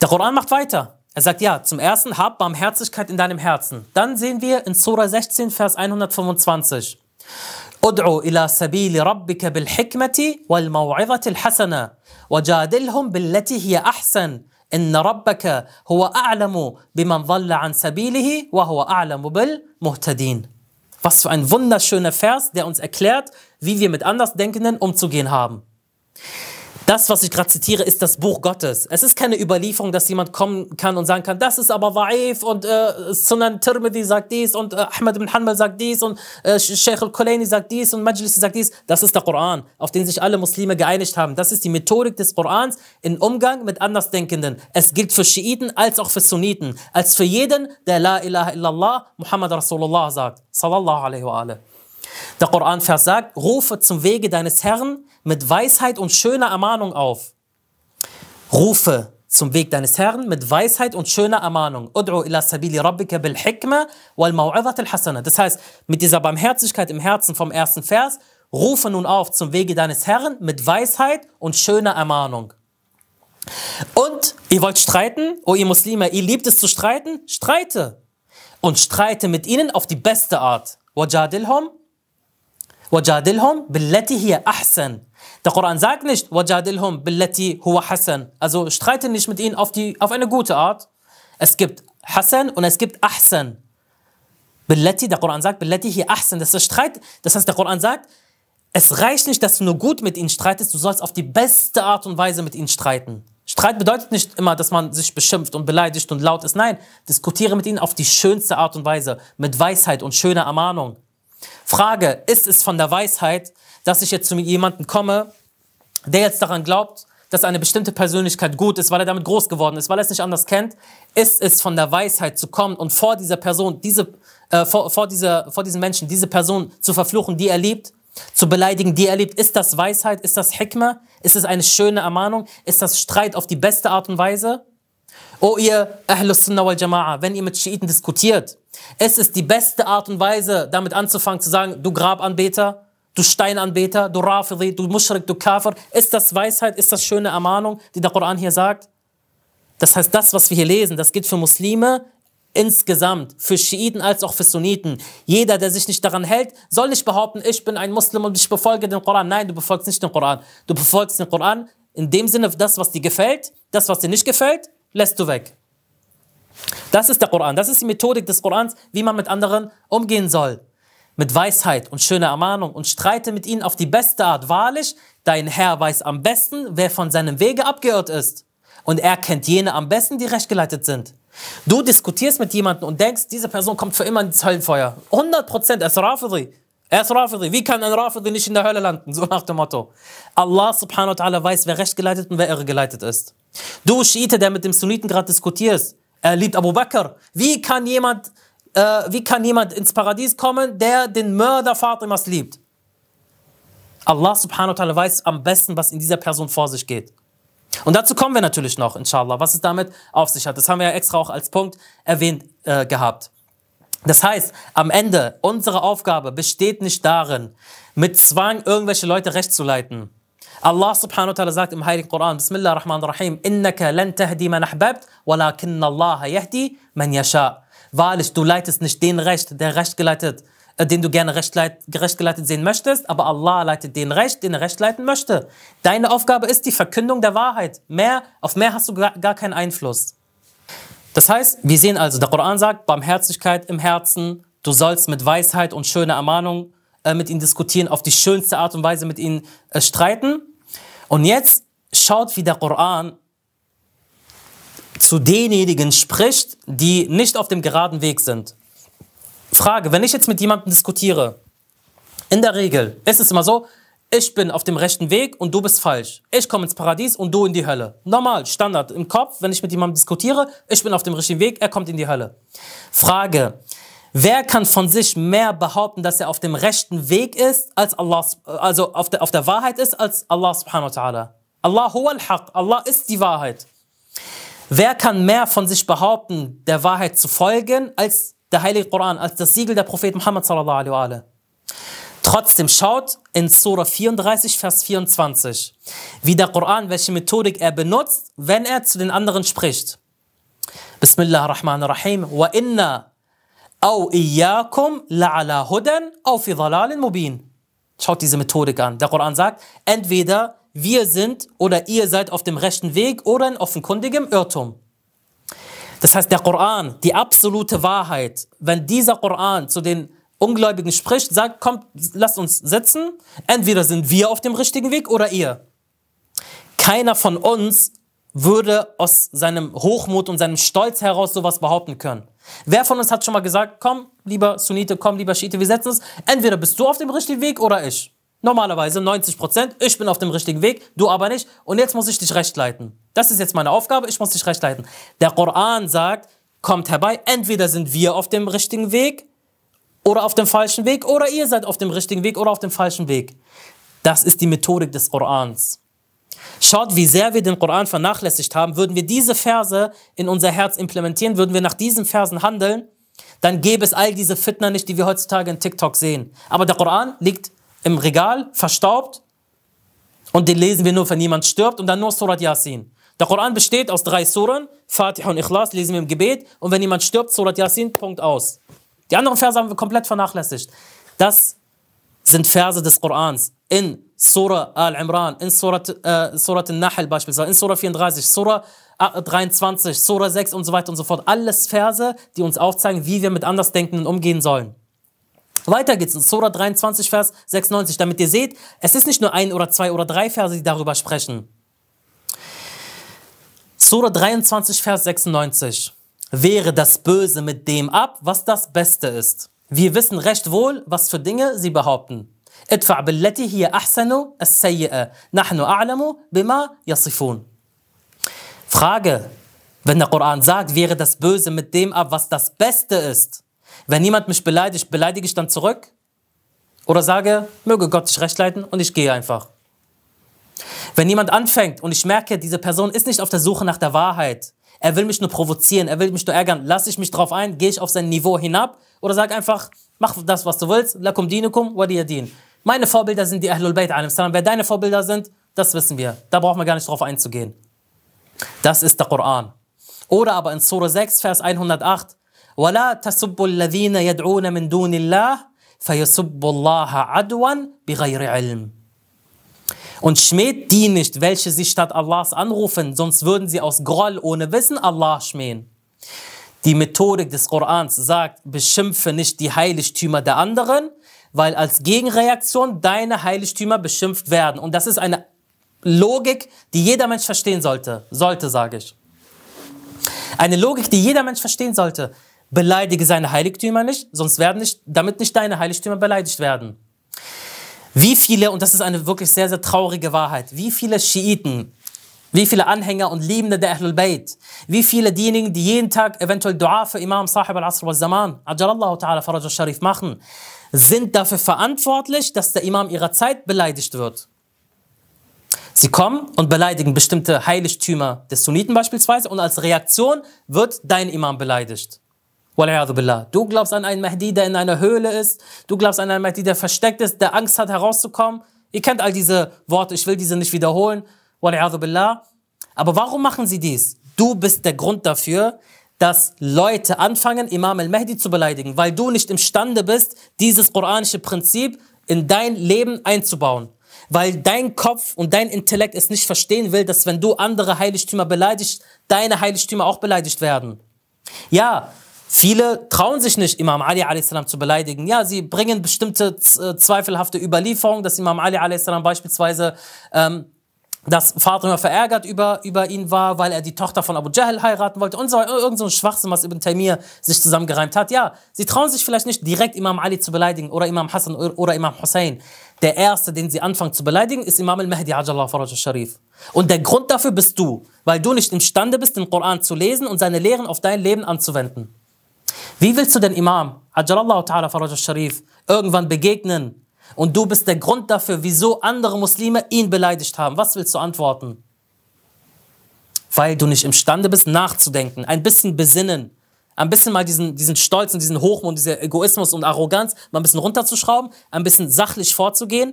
Der Koran macht weiter. Er sagt ja, zum ersten hab Barmherzigkeit in deinem Herzen. Dann sehen wir in Surah 16, Vers 125. ادعو إلى سبيل ربك بالحكمة والموعظة الحسنة وجادلهم بالتي هي أحسن إن ربك هو أعلم بمن ضل عن سبيله وهو أعلم بالمهتدين Was für ein wunderschöner Vers, der uns erklärt, wie wir mit Andersdenkenden umzugehen haben. Das, was ich gerade zitiere, ist das Buch Gottes. Es ist keine Überlieferung, dass jemand kommen kann und sagen kann, das ist aber Wa'if und äh, Sunan Tirmidhi sagt dies und äh, Ahmad ibn Hanbal sagt dies und äh, Sheikh al-Kulaini sagt dies und Majlisi sagt dies. Das ist der Koran, auf den sich alle Muslime geeinigt haben. Das ist die Methodik des Korans in Umgang mit Andersdenkenden. Es gilt für Schiiten als auch für Sunniten, als für jeden, der La ilaha illallah Muhammad Rasulullah sagt. Sallallahu alaihi wa alaihi. Der Koranvers sagt, rufe zum Wege deines Herrn, mit Weisheit und schöner Ermahnung auf. Rufe zum Weg deines Herrn mit Weisheit und schöner Ermahnung. Das heißt, mit dieser Barmherzigkeit im Herzen vom ersten Vers, rufe nun auf zum Wege deines Herrn mit Weisheit und schöner Ermahnung. Und ihr wollt streiten, o ihr Muslime, ihr liebt es zu streiten, streite. Und streite mit ihnen auf die beste Art. Wajadilhum, wajadilhum billati hiya ahsan. Der Koran sagt nicht, wajadilhum billati huwa hasan. Also streite nicht mit ihnen auf, die, auf eine gute Art. Es gibt Hassan und es gibt ahsan. Billati, der Koran sagt, billati hier ahsan. Das ist Streit. Das heißt, der Koran sagt, es reicht nicht, dass du nur gut mit ihnen streitest, du sollst auf die beste Art und Weise mit ihnen streiten. Streit bedeutet nicht immer, dass man sich beschimpft und beleidigt und laut ist. Nein, diskutiere mit ihnen auf die schönste Art und Weise, mit Weisheit und schöner Ermahnung. Frage, ist es von der Weisheit, dass ich jetzt zu jemandem komme, der jetzt daran glaubt, dass eine bestimmte Persönlichkeit gut ist, weil er damit groß geworden ist, weil er es nicht anders kennt, ist es von der Weisheit zu kommen und vor dieser Person, diese, äh, vor, vor, dieser, vor diesem Menschen, diese Person zu verfluchen, die er liebt, zu beleidigen, die er liebt. Ist das Weisheit? Ist das Hikmah? Ist es eine schöne Ermahnung? Ist das Streit auf die beste Art und Weise? O oh, ihr Ahlus Sunnah wal Jama'a, wenn ihr mit Schiiten diskutiert, ist es die beste Art und Weise, damit anzufangen, zu sagen, du Grabanbeter, du Steinanbeter, du Rafidi, du Mushrik, du Kafir. Ist das Weisheit, ist das schöne Ermahnung, die der Koran hier sagt? Das heißt, das, was wir hier lesen, das gilt für Muslime insgesamt, für Schiiten als auch für Sunniten. Jeder, der sich nicht daran hält, soll nicht behaupten, ich bin ein Muslim und ich befolge den Koran. Nein, du befolgst nicht den Koran. Du befolgst den Koran in dem Sinne, das, was dir gefällt, das, was dir nicht gefällt, lässt du weg. Das ist der Koran, das ist die Methodik des Korans, wie man mit anderen umgehen soll mit Weisheit und schöner Ermahnung und streite mit ihnen auf die beste Art. Wahrlich, dein Herr weiß am besten, wer von seinem Wege abgeirrt ist. Und er kennt jene am besten, die rechtgeleitet sind. Du diskutierst mit jemandem und denkst, diese Person kommt für immer ins Höllenfeuer. 100 Prozent, er ist Rafidi. Er ist Rafidi. Wie kann ein Rafidi nicht in der Hölle landen? So nach dem Motto. Allah subhanahu wa ta'ala weiß, wer rechtgeleitet und wer irregeleitet ist. Du Schiite, der mit dem Sunniten gerade diskutierst, er liebt Abu Bakr. Wie kann jemand äh, wie kann jemand ins Paradies kommen, der den Mörder Fatimas liebt? Allah subhanahu wa ta'ala weiß am besten, was in dieser Person vor sich geht. Und dazu kommen wir natürlich noch, inshallah, was es damit auf sich hat. Das haben wir ja extra auch als Punkt erwähnt äh, gehabt. Das heißt, am Ende, unsere Aufgabe besteht nicht darin, mit Zwang irgendwelche Leute recht zu leiten. Allah subhanahu wa ta'ala sagt im Heiligen Koran, Bismillah ar-Rahman ar-Rahim, innaka lan tahdi man ahbabt, walakin Allah yahdi man yasha. Wahrlich, du leitest nicht den Recht, der Recht geleitet, äh, den du gerne recht, leit, recht geleitet sehen möchtest, aber Allah leitet den Recht, den er recht leiten möchte. Deine Aufgabe ist die Verkündung der Wahrheit. Mehr, auf mehr hast du gar, gar keinen Einfluss. Das heißt, wir sehen also, der Koran sagt, Barmherzigkeit im Herzen, du sollst mit Weisheit und schöner Ermahnung äh, mit ihnen diskutieren, auf die schönste Art und Weise mit ihnen äh, streiten. Und jetzt schaut, wie der Koran zu denjenigen spricht, die nicht auf dem geraden Weg sind. Frage, wenn ich jetzt mit jemandem diskutiere, in der Regel ist es immer so, ich bin auf dem rechten Weg und du bist falsch. Ich komme ins Paradies und du in die Hölle. Normal, Standard im Kopf, wenn ich mit jemandem diskutiere, ich bin auf dem richtigen Weg, er kommt in die Hölle. Frage, wer kann von sich mehr behaupten, dass er auf dem rechten Weg ist, als Allah, also auf der, auf der Wahrheit ist, als Allah subhanahu wa ta'ala? Allahu al-Haq, Allah ist die Wahrheit. Wer kann mehr von sich behaupten, der Wahrheit zu folgen, als der Heilige Koran, als das Siegel der Prophet Muhammad sallallahu alaihi wa Trotzdem schaut in Surah 34, Vers 24, wie der Koran, welche Methodik er benutzt, wenn er zu den anderen spricht. Bismillah ar-Rahman ar-Rahim. Wa inna au iyyakum la'ala hudan au fi dhalalin mubin. Schaut diese Methodik an. Der Koran sagt, entweder wir sind oder ihr seid auf dem rechten Weg oder in offenkundigem Irrtum. Das heißt, der Koran, die absolute Wahrheit, wenn dieser Koran zu den Ungläubigen spricht, sagt, kommt, lasst uns sitzen, entweder sind wir auf dem richtigen Weg oder ihr. Keiner von uns würde aus seinem Hochmut und seinem Stolz heraus sowas behaupten können. Wer von uns hat schon mal gesagt, komm, lieber Sunnite, komm, lieber Schiite, wir setzen uns, entweder bist du auf dem richtigen Weg oder ich. Normalerweise 90 Ich bin auf dem richtigen Weg, du aber nicht. Und jetzt muss ich dich recht leiten. Das ist jetzt meine Aufgabe, ich muss dich recht leiten. Der Koran sagt, kommt herbei, entweder sind wir auf dem richtigen Weg oder auf dem falschen Weg oder ihr seid auf dem richtigen Weg oder auf dem falschen Weg. Das ist die Methodik des Korans. Schaut, wie sehr wir den Koran vernachlässigt haben. Würden wir diese Verse in unser Herz implementieren, würden wir nach diesen Versen handeln, dann gäbe es all diese Fitner nicht, die wir heutzutage in TikTok sehen. Aber der Koran liegt im Regal, verstaubt. Und den lesen wir nur, wenn jemand stirbt. Und dann nur Surat Yasin. Der Koran besteht aus drei Suren. Fatih und Ikhlas lesen wir im Gebet. Und wenn jemand stirbt, Surat Yasin, Punkt aus. Die anderen Verse haben wir komplett vernachlässigt. Das sind Verse des Korans. In Surah Al-Imran, in Surah, äh, Al-Nahl beispielsweise, in Surah 34, Surah 23, äh, Surah 6 und so weiter und so fort. Alles Verse, die uns aufzeigen, wie wir mit Andersdenkenden umgehen sollen. Weiter geht's in Surah 23, Vers 96, damit ihr seht, es ist nicht nur ein oder zwei oder drei Verse, die darüber sprechen. Surah 23, Vers 96. Wehre das Böse mit dem ab, was das Beste ist. Wir wissen recht wohl, was für Dinge sie behaupten. Frage, wenn der Koran sagt, wäre das Böse mit dem ab, was das Beste ist, wenn jemand mich beleidigt, beleidige ich dann zurück? Oder sage, möge Gott dich recht leiten und ich gehe einfach. Wenn jemand anfängt und ich merke, diese Person ist nicht auf der Suche nach der Wahrheit, er will mich nur provozieren, er will mich nur ärgern, lasse ich mich drauf ein, gehe ich auf sein Niveau hinab oder sage einfach, mach das, was du willst, lakum dinukum, wadiyadin. Meine Vorbilder sind die Ahlul Bayt salam. Wer deine Vorbilder sind, das wissen wir. Da brauchen wir gar nicht drauf einzugehen. Das ist der Koran. Oder aber in Sura 6, Vers 108, ولا تسبوا الذين يدعون من دون الله فيسبوا الله عدوا بغير علم und schmäht die nicht, welche sie statt Allahs anrufen, sonst würden sie aus Groll ohne Wissen Allah schmähen. Die Methodik des Korans sagt, beschimpfe nicht die Heiligtümer der anderen, weil als Gegenreaktion deine Heiligtümer beschimpft werden. Und das ist eine Logik, die jeder Mensch verstehen sollte. Sollte, sage ich. Eine Logik, die jeder Mensch verstehen sollte. Beleidige seine Heiligtümer nicht, sonst werden nicht, damit nicht deine Heiligtümer beleidigt werden. Wie viele, und das ist eine wirklich sehr, sehr traurige Wahrheit, wie viele Schiiten, wie viele Anhänger und Liebende der Ahlul Bayt, wie viele diejenigen, die jeden Tag eventuell Dua für Imam Sahib al-Asr wal-Zaman, ajallahu ta'ala faraj al-Sharif machen, sind dafür verantwortlich, dass der Imam ihrer Zeit beleidigt wird. Sie kommen und beleidigen bestimmte Heiligtümer des Sunniten beispielsweise und als Reaktion wird dein Imam beleidigt. Billah. Du glaubst an einen Mahdi, der in einer Höhle ist. Du glaubst an einen Mahdi, der versteckt ist, der Angst hat, herauszukommen. Ihr kennt all diese Worte, ich will diese nicht wiederholen. Billah. Aber warum machen sie dies? Du bist der Grund dafür, dass Leute anfangen, Imam al-Mahdi zu beleidigen, weil du nicht imstande bist, dieses koranische Prinzip in dein Leben einzubauen. Weil dein Kopf und dein Intellekt es nicht verstehen will, dass wenn du andere Heiligtümer beleidigst, deine Heiligtümer auch beleidigt werden. Ja, Viele trauen sich nicht, Imam Ali a.s. zu beleidigen. Ja, sie bringen bestimmte äh, zweifelhafte Überlieferungen, dass Imam Ali a.s. beispielsweise ähm, dass Vater immer verärgert über, über ihn war, weil er die Tochter von Abu Jahl heiraten wollte und so, irgend so ein Schwachsinn, was Ibn Taymiyyah sich zusammengereimt hat. Ja, sie trauen sich vielleicht nicht, direkt Imam Ali zu beleidigen oder Imam Hassan oder Imam Hussein. Der Erste, den sie anfangen zu beleidigen, ist Imam al-Mahdi ajallah faraj al-Sharif. Und der Grund dafür bist du, weil du nicht imstande bist, den Koran zu lesen und seine Lehren auf dein Leben anzuwenden. Wie willst du den Imam, Ajallahu ta'ala Faraj al-Sharif, irgendwann begegnen und du bist der Grund dafür, wieso andere Muslime ihn beleidigt haben? Was willst du antworten? Weil du nicht imstande bist, nachzudenken, ein bisschen besinnen, ein bisschen mal diesen, diesen Stolz und diesen Hochmut, diesen Egoismus und Arroganz mal ein bisschen runterzuschrauben, ein bisschen sachlich vorzugehen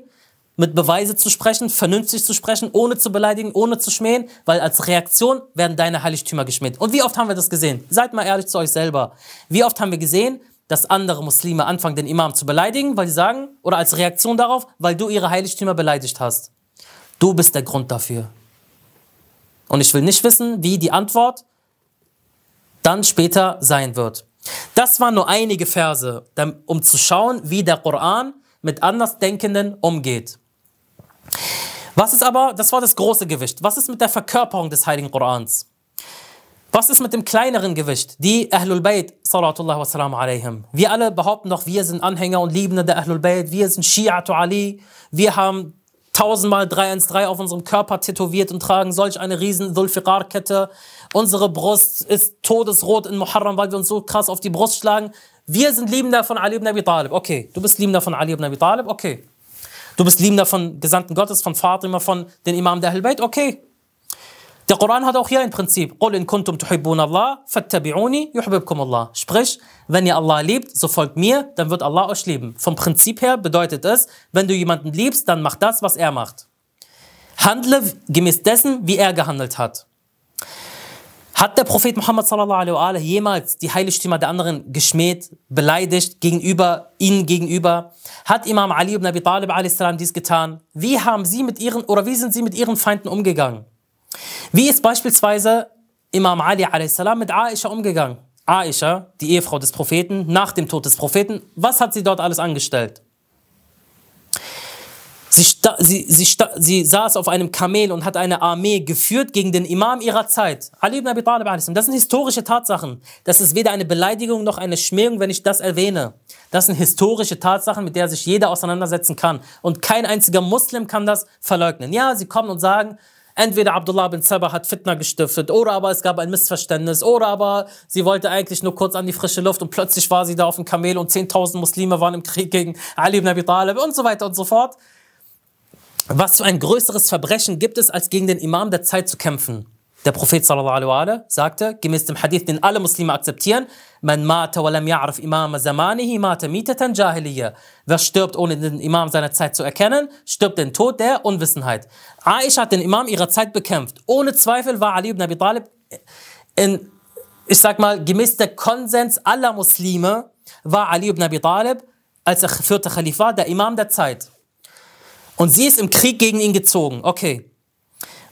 mit Beweise zu sprechen, vernünftig zu sprechen, ohne zu beleidigen, ohne zu schmähen, weil als Reaktion werden deine Heiligtümer geschmäht. Und wie oft haben wir das gesehen? Seid mal ehrlich zu euch selber. Wie oft haben wir gesehen, dass andere Muslime anfangen, den Imam zu beleidigen, weil sie sagen, oder als Reaktion darauf, weil du ihre Heiligtümer beleidigt hast. Du bist der Grund dafür. Und ich will nicht wissen, wie die Antwort dann später sein wird. Das waren nur einige Verse, um zu schauen, wie der Koran mit Andersdenkenden umgeht. Was ist aber, das war das große Gewicht, was ist mit der Verkörperung des Heiligen Korans? Was ist mit dem kleineren Gewicht? Die Ahlul Bayt, salatullah wa salam Wir alle behaupten doch, wir sind Anhänger und Liebende der Ahlul Bayt, wir sind Shia Shi'atu Ali, wir haben tausendmal 313 auf unserem Körper tätowiert und tragen solch eine riesen Dhulfiqar-Kette. Unsere Brust ist todesrot in Muharram, weil wir uns so krass auf die Brust schlagen. Wir sind Liebender von Ali ibn Abi Talib. Okay, du bist Liebender von Ali ibn Abi Talib. Okay, Du bist liebender von Gesandten Gottes, von Fatima, von den Imam der Ahlbayt. Okay. Der Koran hat auch hier ein Prinzip. Sprich, wenn ihr Allah liebt, so folgt mir, dann wird Allah euch lieben. Vom Prinzip her bedeutet es, wenn du jemanden liebst, dann mach das, was er macht. Handle gemäß dessen, wie er gehandelt hat. Hat der Prophet Muhammad sallallahu alaihi jemals die Heiligtümer der anderen geschmäht, beleidigt, gegenüber, ihnen gegenüber? Hat Imam Ali ibn Abi Talib salam dies getan? Wie haben sie mit ihren, oder wie sind sie mit ihren Feinden umgegangen? Wie ist beispielsweise Imam Ali salam mit Aisha umgegangen? Aisha, die Ehefrau des Propheten, nach dem Tod des Propheten, was hat sie dort alles angestellt? Sie, sie, sie, sie saß auf einem Kamel und hat eine Armee geführt gegen den Imam ihrer Zeit. Ali ibn Abi Talib. Das sind historische Tatsachen. Das ist weder eine Beleidigung noch eine Schmähung, wenn ich das erwähne. Das sind historische Tatsachen, mit der sich jeder auseinandersetzen kann. Und kein einziger Muslim kann das verleugnen. Ja, sie kommen und sagen, entweder Abdullah bin Sabah hat Fitna gestiftet, oder aber es gab ein Missverständnis, oder aber sie wollte eigentlich nur kurz an die frische Luft und plötzlich war sie da auf dem Kamel und 10.000 Muslime waren im Krieg gegen Ali ibn Abi Talib und so weiter und so fort was für ein größeres Verbrechen gibt es, als gegen den Imam der Zeit zu kämpfen? Der Prophet sallallahu alaihi sagte, gemäß dem Hadith, den alle Muslime akzeptieren, man mata wa walam ya'rif imama zamanihi mata mitatan jahiliya. Wer stirbt, ohne den Imam seiner Zeit zu erkennen, stirbt den Tod der Unwissenheit. Aisha hat den Imam ihrer Zeit bekämpft. Ohne Zweifel war Ali ibn Abi Talib in, ich sag mal, gemäß der Konsens aller Muslime, war Ali ibn Abi Talib als er vierter Khalifa der Imam der Zeit. Und sie ist im Krieg gegen ihn gezogen. Okay.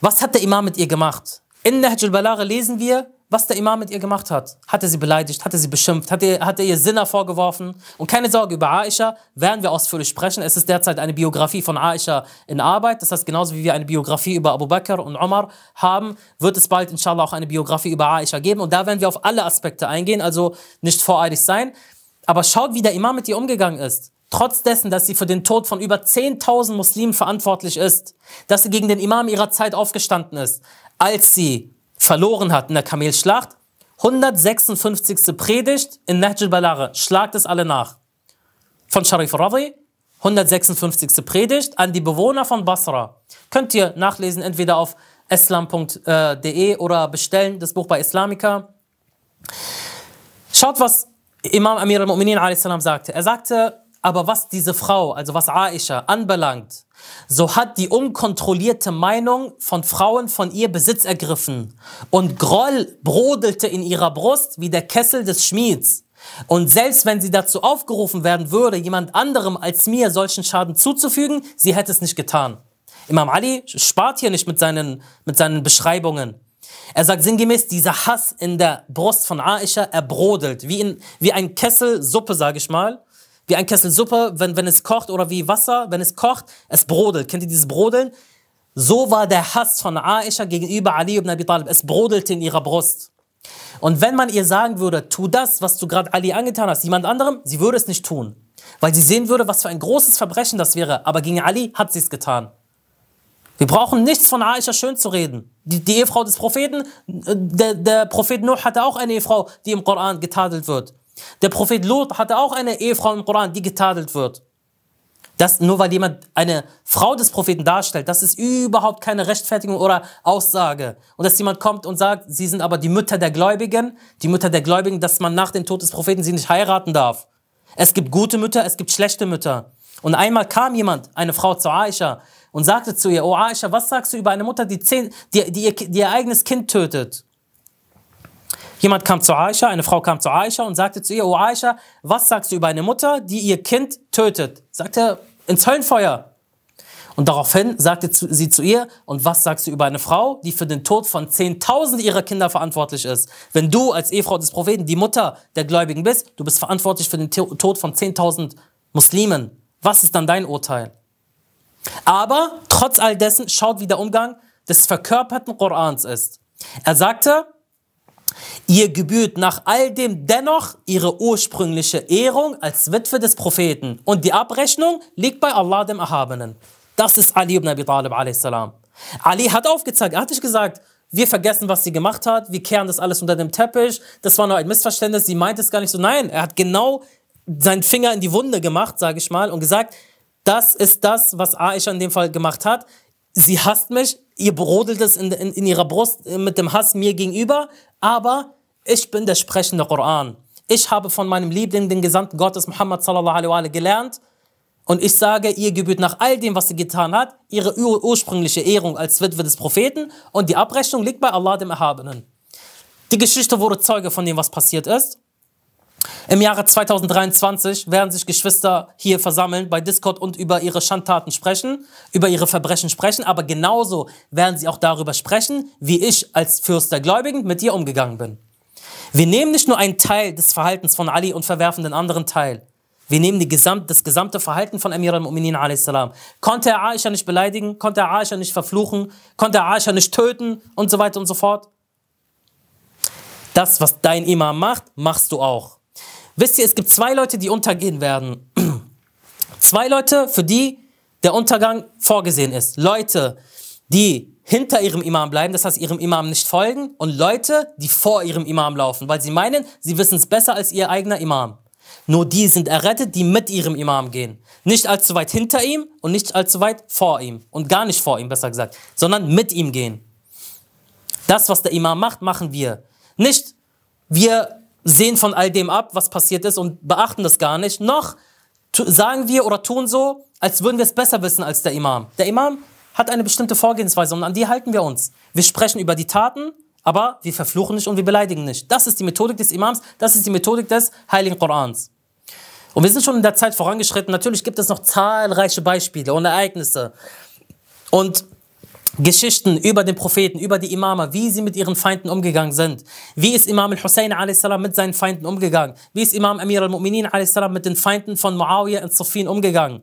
Was hat der Imam mit ihr gemacht? In Nahj al-Balagha lesen wir, was der Imam mit ihr gemacht hat. Hat er sie beleidigt? Hat er sie beschimpft? Hat er, hat er ihr Sinner vorgeworfen? Und keine Sorge, über Aisha werden wir ausführlich sprechen. Es ist derzeit eine Biografie von Aisha in Arbeit. Das heißt, genauso wie wir eine Biografie über Abu Bakr und Omar haben, wird es bald inshallah auch eine Biografie über Aisha geben. Und da werden wir auf alle Aspekte eingehen, also nicht voreilig sein. Aber schaut, wie der Imam mit ihr umgegangen ist trotz dessen, dass sie für den Tod von über 10.000 Muslimen verantwortlich ist, dass sie gegen den Imam ihrer Zeit aufgestanden ist, als sie verloren hat in der Kamelschlacht, 156. Predigt in Nahj al schlagt es alle nach. Von Sharif Rawi, 156. Predigt an die Bewohner von Basra. Könnt ihr nachlesen, entweder auf islam.de äh, oder bestellen das Buch bei Islamica. Schaut, was Imam Amir al-Mu'minin a.s. sagte. Er sagte, aber was diese Frau, also was Aisha anbelangt, so hat die unkontrollierte Meinung von Frauen von ihr Besitz ergriffen und Groll brodelte in ihrer Brust wie der Kessel des Schmieds. Und selbst wenn sie dazu aufgerufen werden würde, jemand anderem als mir solchen Schaden zuzufügen, sie hätte es nicht getan. Imam Ali spart hier nicht mit seinen, mit seinen Beschreibungen. Er sagt sinngemäß, dieser Hass in der Brust von Aisha, erbrodelt, wie, in, wie ein Kessel Suppe, sage ich mal wie ein Kessel Suppe, wenn, wenn es kocht, oder wie Wasser, wenn es kocht, es brodelt. Kennt ihr dieses Brodeln? So war der Hass von Aisha gegenüber Ali ibn Abi Talib. Es brodelte in ihrer Brust. Und wenn man ihr sagen würde, tu das, was du gerade Ali angetan hast, jemand anderem, sie würde es nicht tun. Weil sie sehen würde, was für ein großes Verbrechen das wäre. Aber gegen Ali hat sie es getan. Wir brauchen nichts von Aisha schön zu reden. Die, die Ehefrau des Propheten, äh, der, der Prophet Nuh hatte auch eine Ehefrau, die im Koran getadelt wird. Der Prophet Lot hatte auch eine Ehefrau im Koran, die getadelt wird. Das, nur weil jemand eine Frau des Propheten darstellt, das ist überhaupt keine Rechtfertigung oder Aussage. Und dass jemand kommt und sagt, sie sind aber die Mütter der Gläubigen, die Mütter der Gläubigen, dass man nach dem Tod des Propheten sie nicht heiraten darf. Es gibt gute Mütter, es gibt schlechte Mütter. Und einmal kam jemand, eine Frau zu Aisha, und sagte zu ihr, O Aisha, was sagst du über eine Mutter, die, zehn, die, die, ihr, die ihr eigenes Kind tötet? Jemand kam zu Aisha, eine Frau kam zu Aisha und sagte zu ihr, O oh, Aisha, was sagst du über eine Mutter, die ihr Kind tötet? Sagt er, ins Höllenfeuer. Und daraufhin sagte sie zu ihr, und was sagst du über eine Frau, die für den Tod von 10.000 ihrer Kinder verantwortlich ist? Wenn du als Ehefrau des Propheten, die Mutter der Gläubigen bist, du bist verantwortlich für den Tod von 10.000 Muslimen. Was ist dann dein Urteil? Aber trotz all dessen, schaut, wie der Umgang des verkörperten Korans ist. Er sagte, Ihr gebührt nach all dem dennoch ihre ursprüngliche Ehrung als Witwe des Propheten und die Abrechnung liegt bei Allah dem Erhabenen. Das ist Ali ibn Abi Talib a.s. Ali hat aufgezeigt, er hat nicht gesagt, wir vergessen, was sie gemacht hat, wir kehren das alles unter dem Teppich, das war nur ein Missverständnis, sie meint es gar nicht so. Nein, er hat genau seinen Finger in die Wunde gemacht, sage ich mal, und gesagt, das ist das, was Aisha in dem Fall gemacht hat. Sie hasst mich, ihr brodelt es in, in, in ihrer Brust mit dem Hass mir gegenüber, aber ich bin der sprechende Koran. Ich habe von meinem Liebling, den Gesandten Gottes Muhammad sallallahu alaihi wa gelernt. Und ich sage, ihr gebührt nach all dem, was sie getan hat, ihre ur ursprüngliche Ehrung als Witwe des Propheten und die Abrechnung liegt bei Allah dem Erhabenen. Die Geschichte wurde Zeuge von dem, was passiert ist. Im Jahre 2023 werden sich Geschwister hier versammeln bei Discord und über ihre Schandtaten sprechen, über ihre Verbrechen sprechen, aber genauso werden sie auch darüber sprechen, wie ich als Fürst der Gläubigen mit ihr umgegangen bin. Wir nehmen nicht nur einen Teil des Verhaltens von Ali und verwerfen den anderen Teil. Wir nehmen Gesamt, das gesamte Verhalten von Amir al-Mu'minin a.s. Konnte er Aisha nicht beleidigen, konnte er Aisha nicht verfluchen, konnte er Aisha nicht töten und so weiter und so fort. Das, was dein Imam macht, machst du auch. Wisst ihr, es gibt zwei Leute, die untergehen werden. zwei Leute, für die der Untergang vorgesehen ist. Leute, die hinter ihrem Imam bleiben, das heißt ihrem Imam nicht folgen, und Leute, die vor ihrem Imam laufen, weil sie meinen, sie wissen es besser als ihr eigener Imam. Nur die sind errettet, die mit ihrem Imam gehen. Nicht allzu weit hinter ihm und nicht allzu weit vor ihm. Und gar nicht vor ihm, besser gesagt, sondern mit ihm gehen. Das, was der Imam macht, machen wir. Nicht wir sehen von all dem ab, was passiert ist und beachten das gar nicht, noch sagen wir oder tun so, als würden wir es besser wissen als der Imam. Der Imam hat eine bestimmte Vorgehensweise und an die halten wir uns. Wir sprechen über die Taten, aber wir verfluchen nicht und wir beleidigen nicht. Das ist die Methodik des Imams, das ist die Methodik des Heiligen Korans. Und wir sind schon in der Zeit vorangeschritten. Natürlich gibt es noch zahlreiche Beispiele und Ereignisse und Geschichten über den Propheten, über die Imame, wie sie mit ihren Feinden umgegangen sind. Wie ist Imam hussein a.s. mit seinen Feinden umgegangen? Wie ist Imam Amir al-Mu'minin a.s. mit den Feinden von Muawiyah und Sufin umgegangen?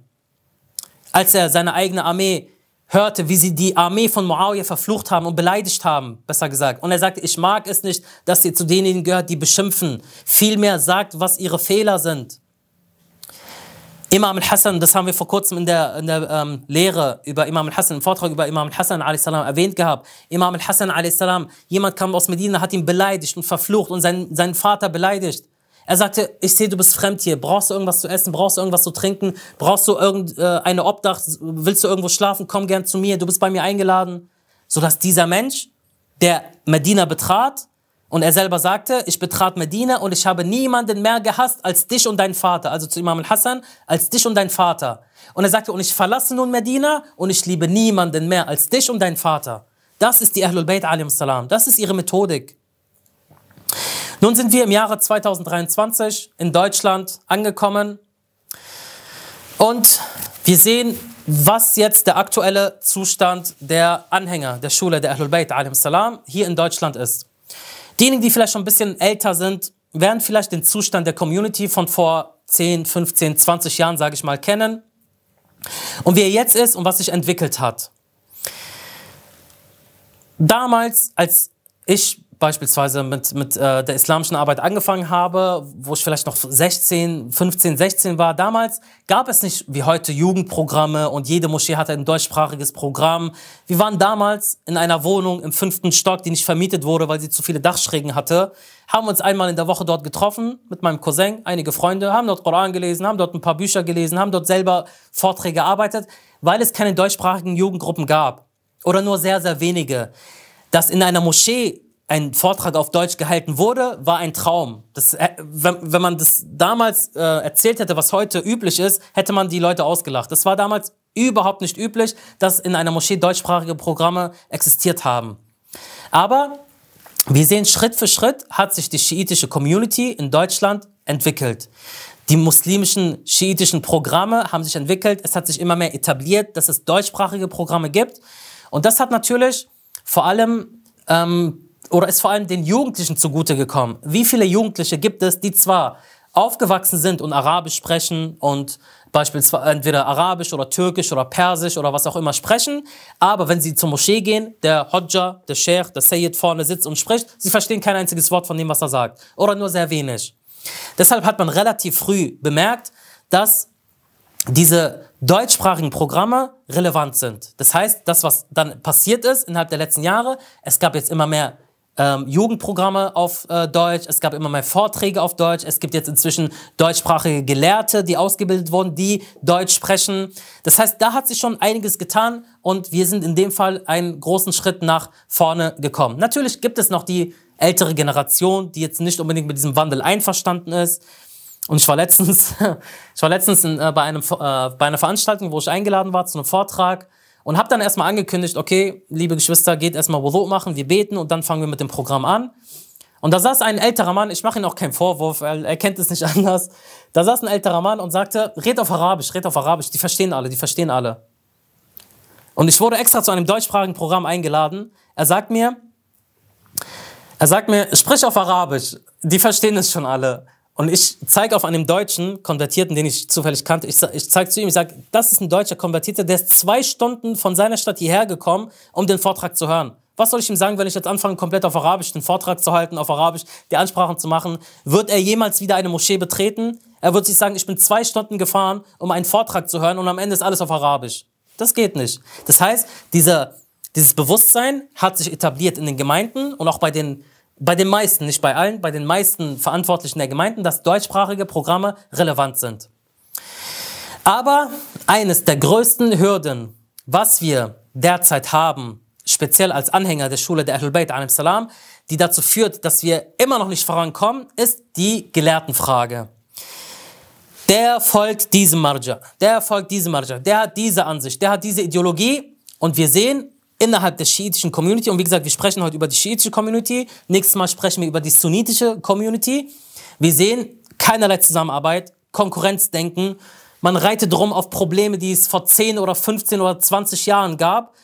Als er seine eigene Armee hörte, wie sie die Armee von Muawiyah verflucht haben und beleidigt haben, besser gesagt. Und er sagte, ich mag es nicht, dass ihr zu denjenigen gehört, die beschimpfen. Vielmehr sagt, was ihre Fehler sind. Imam al-Hassan, das haben wir vor kurzem in der, in der ähm, Lehre über Imam al-Hassan, im Vortrag über Imam al-Hassan a.s. erwähnt gehabt. Imam al-Hassan a.s., jemand kam aus Medina, hat ihn beleidigt und verflucht und seinen, seinen Vater beleidigt. Er sagte, ich sehe, du bist fremd hier. Brauchst du irgendwas zu essen? Brauchst du irgendwas zu trinken? Brauchst du irgendeine äh, Obdach? Willst du irgendwo schlafen? Komm gern zu mir. Du bist bei mir eingeladen. Sodass dieser Mensch, der Medina betrat, und er selber sagte, ich betrat Medina und ich habe niemanden mehr gehasst als dich und dein Vater, also zu Imam al-Hassan, als dich und dein Vater. Und er sagte, und ich verlasse nun Medina und ich liebe niemanden mehr als dich und dein Vater. Das ist die Ahlul Bayt salam. Das ist ihre Methodik. Nun sind wir im Jahre 2023 in Deutschland angekommen und wir sehen, was jetzt der aktuelle Zustand der Anhänger der Schule der Ahlul Bayt salam hier in Deutschland ist. Diejenigen, die vielleicht schon ein bisschen älter sind, werden vielleicht den Zustand der Community von vor 10, 15, 20 Jahren, sage ich mal, kennen. Und wie er jetzt ist und was sich entwickelt hat. Damals, als ich beispielsweise mit, mit äh, der islamischen Arbeit angefangen habe, wo ich vielleicht noch 16, 15, 16 war, damals gab es nicht wie heute Jugendprogramme und jede Moschee hatte ein deutschsprachiges Programm. Wir waren damals in einer Wohnung im fünften Stock, die nicht vermietet wurde, weil sie zu viele Dachschrägen hatte, haben uns einmal in der Woche dort getroffen mit meinem Cousin, einige Freunde, haben dort Koran gelesen, haben dort ein paar Bücher gelesen, haben dort selber Vorträge gearbeitet, weil es keine deutschsprachigen Jugendgruppen gab oder nur sehr, sehr wenige. Dass in einer Moschee ein Vortrag auf Deutsch gehalten wurde, war ein Traum. Das, äh, wenn, wenn man das damals äh, erzählt hätte, was heute üblich ist, hätte man die Leute ausgelacht. Das war damals überhaupt nicht üblich, dass in einer Moschee deutschsprachige Programme existiert haben. Aber wir sehen, Schritt für Schritt hat sich die schiitische Community in Deutschland entwickelt. Die muslimischen schiitischen Programme haben sich entwickelt. Es hat sich immer mehr etabliert, dass es deutschsprachige Programme gibt. Und das hat natürlich vor allem ähm, oder ist vor allem den Jugendlichen zugute gekommen. Wie viele Jugendliche gibt es, die zwar aufgewachsen sind und Arabisch sprechen und beispielsweise entweder Arabisch oder Türkisch oder Persisch oder was auch immer sprechen, aber wenn sie zur Moschee gehen, der Hodja, der Sheikh, der Sayyid vorne sitzt und spricht, sie verstehen kein einziges Wort von dem, was er sagt oder nur sehr wenig. Deshalb hat man relativ früh bemerkt, dass diese deutschsprachigen Programme relevant sind. Das heißt, das, was dann passiert ist innerhalb der letzten Jahre, es gab jetzt immer mehr ähm, Jugendprogramme auf äh, Deutsch, es gab immer mehr Vorträge auf Deutsch, es gibt jetzt inzwischen deutschsprachige Gelehrte, die ausgebildet wurden, die Deutsch sprechen. Das heißt, da hat sich schon einiges getan und wir sind in dem Fall einen großen Schritt nach vorne gekommen. Natürlich gibt es noch die ältere Generation, die jetzt nicht unbedingt mit diesem Wandel einverstanden ist. Und ich war letztens, ich war letztens in, äh, bei, einem, äh, bei einer Veranstaltung, wo ich eingeladen war zu einem Vortrag und habe dann erstmal angekündigt, okay, liebe Geschwister, geht erstmal Wudu machen, wir beten und dann fangen wir mit dem Programm an. Und da saß ein älterer Mann, ich mache ihn auch keinen Vorwurf, weil er kennt es nicht anders. Da saß ein älterer Mann und sagte, red auf Arabisch, red auf Arabisch, die verstehen alle, die verstehen alle. Und ich wurde extra zu einem deutschsprachigen Programm eingeladen. Er sagt mir, er sagt mir, sprich auf Arabisch, die verstehen es schon alle. Und ich zeige auf einem deutschen Konvertierten, den ich zufällig kannte, ich, ich zeige zu ihm, ich sage, das ist ein deutscher Konvertierter, der ist zwei Stunden von seiner Stadt hierher gekommen, um den Vortrag zu hören. Was soll ich ihm sagen, wenn ich jetzt anfange, komplett auf Arabisch den Vortrag zu halten, auf Arabisch die Ansprachen zu machen? Wird er jemals wieder eine Moschee betreten? Er wird sich sagen, ich bin zwei Stunden gefahren, um einen Vortrag zu hören und am Ende ist alles auf Arabisch. Das geht nicht. Das heißt, dieser, dieses Bewusstsein hat sich etabliert in den Gemeinden und auch bei den bei den meisten, nicht bei allen, bei den meisten Verantwortlichen der Gemeinden, dass deutschsprachige Programme relevant sind. Aber eines der größten Hürden, was wir derzeit haben, speziell als Anhänger der Schule der Ahlul Bayt salam, die dazu führt, dass wir immer noch nicht vorankommen, ist die Gelehrtenfrage. Der folgt diesem Marja, der folgt diesem Marja, der hat diese Ansicht, der hat diese Ideologie und wir sehen, innerhalb der schiitischen Community. Und wie gesagt, wir sprechen heute über die schiitische Community. Nächstes Mal sprechen wir über die sunnitische Community. Wir sehen keinerlei Zusammenarbeit, Konkurrenzdenken. Man reitet rum auf Probleme, die es vor 10 oder 15 oder 20 Jahren gab.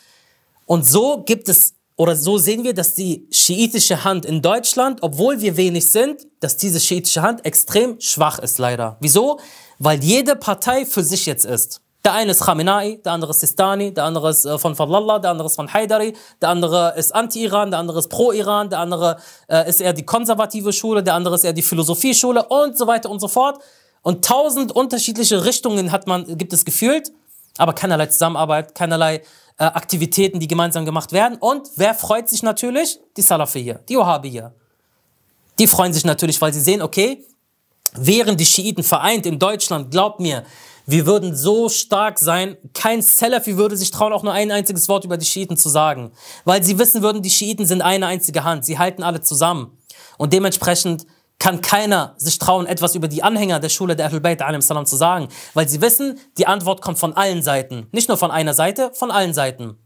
Und so gibt es oder so sehen wir, dass die schiitische Hand in Deutschland, obwohl wir wenig sind, dass diese schiitische Hand extrem schwach ist leider. Wieso? Weil jede Partei für sich jetzt ist. Der eine ist Khamenei, der andere ist Sistani, der andere ist äh, von Fadlallah, der andere ist von Haidari, der andere ist Anti-Iran, der andere ist Pro-Iran, der andere äh, ist eher die konservative Schule, der andere ist eher die Philosophieschule und so weiter und so fort. Und tausend unterschiedliche Richtungen hat man, gibt es gefühlt, aber keinerlei Zusammenarbeit, keinerlei äh, Aktivitäten, die gemeinsam gemacht werden. Und wer freut sich natürlich? Die Salafi hier, die Wahhabi hier. Die freuen sich natürlich, weil sie sehen, okay, wären die Schiiten vereint in Deutschland, glaubt mir, wir würden so stark sein, kein Salafi würde sich trauen, auch nur ein einziges Wort über die Schiiten zu sagen. Weil sie wissen würden, die Schiiten sind eine einzige Hand. Sie halten alle zusammen. Und dementsprechend kann keiner sich trauen, etwas über die Anhänger der Schule der Ahlul Bayt zu sagen, weil sie wissen, die Antwort kommt von allen Seiten. Nicht nur von einer Seite, von allen Seiten.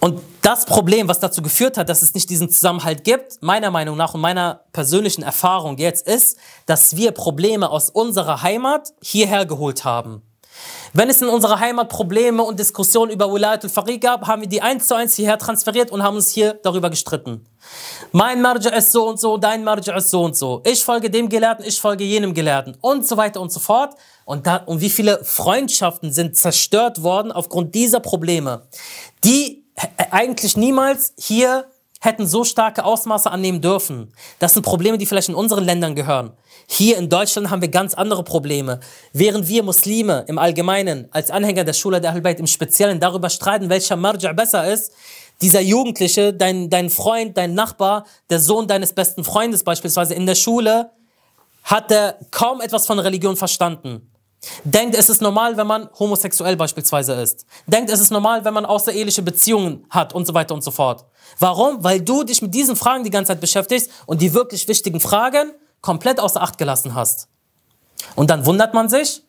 Und das Problem, was dazu geführt hat, dass es nicht diesen Zusammenhalt gibt, meiner Meinung nach und meiner persönlichen Erfahrung jetzt ist, dass wir Probleme aus unserer Heimat hierher geholt haben. Wenn es in unserer Heimat Probleme und Diskussionen über Wilayat al fariq gab, haben wir die eins zu eins hierher transferiert und haben uns hier darüber gestritten. Mein Marja ist so und so, dein Marja ist so und so. Ich folge dem Gelehrten, ich folge jenem Gelehrten und so weiter und so fort. Und, da, und wie viele Freundschaften sind zerstört worden aufgrund dieser Probleme, die eigentlich niemals hier hätten so starke Ausmaße annehmen dürfen. Das sind Probleme, die vielleicht in unseren Ländern gehören. Hier in Deutschland haben wir ganz andere Probleme. Während wir Muslime im Allgemeinen als Anhänger der Schule der Halbheit im Speziellen darüber streiten, welcher Marja besser ist, dieser Jugendliche, dein, dein Freund, dein Nachbar, der Sohn deines besten Freundes beispielsweise in der Schule, hat er kaum etwas von Religion verstanden. Denkt, es ist normal, wenn man homosexuell beispielsweise ist. Denkt, es ist normal, wenn man außereheliche Beziehungen hat und so weiter und so fort. Warum? Weil du dich mit diesen Fragen die ganze Zeit beschäftigst und die wirklich wichtigen Fragen komplett außer Acht gelassen hast. Und dann wundert man sich,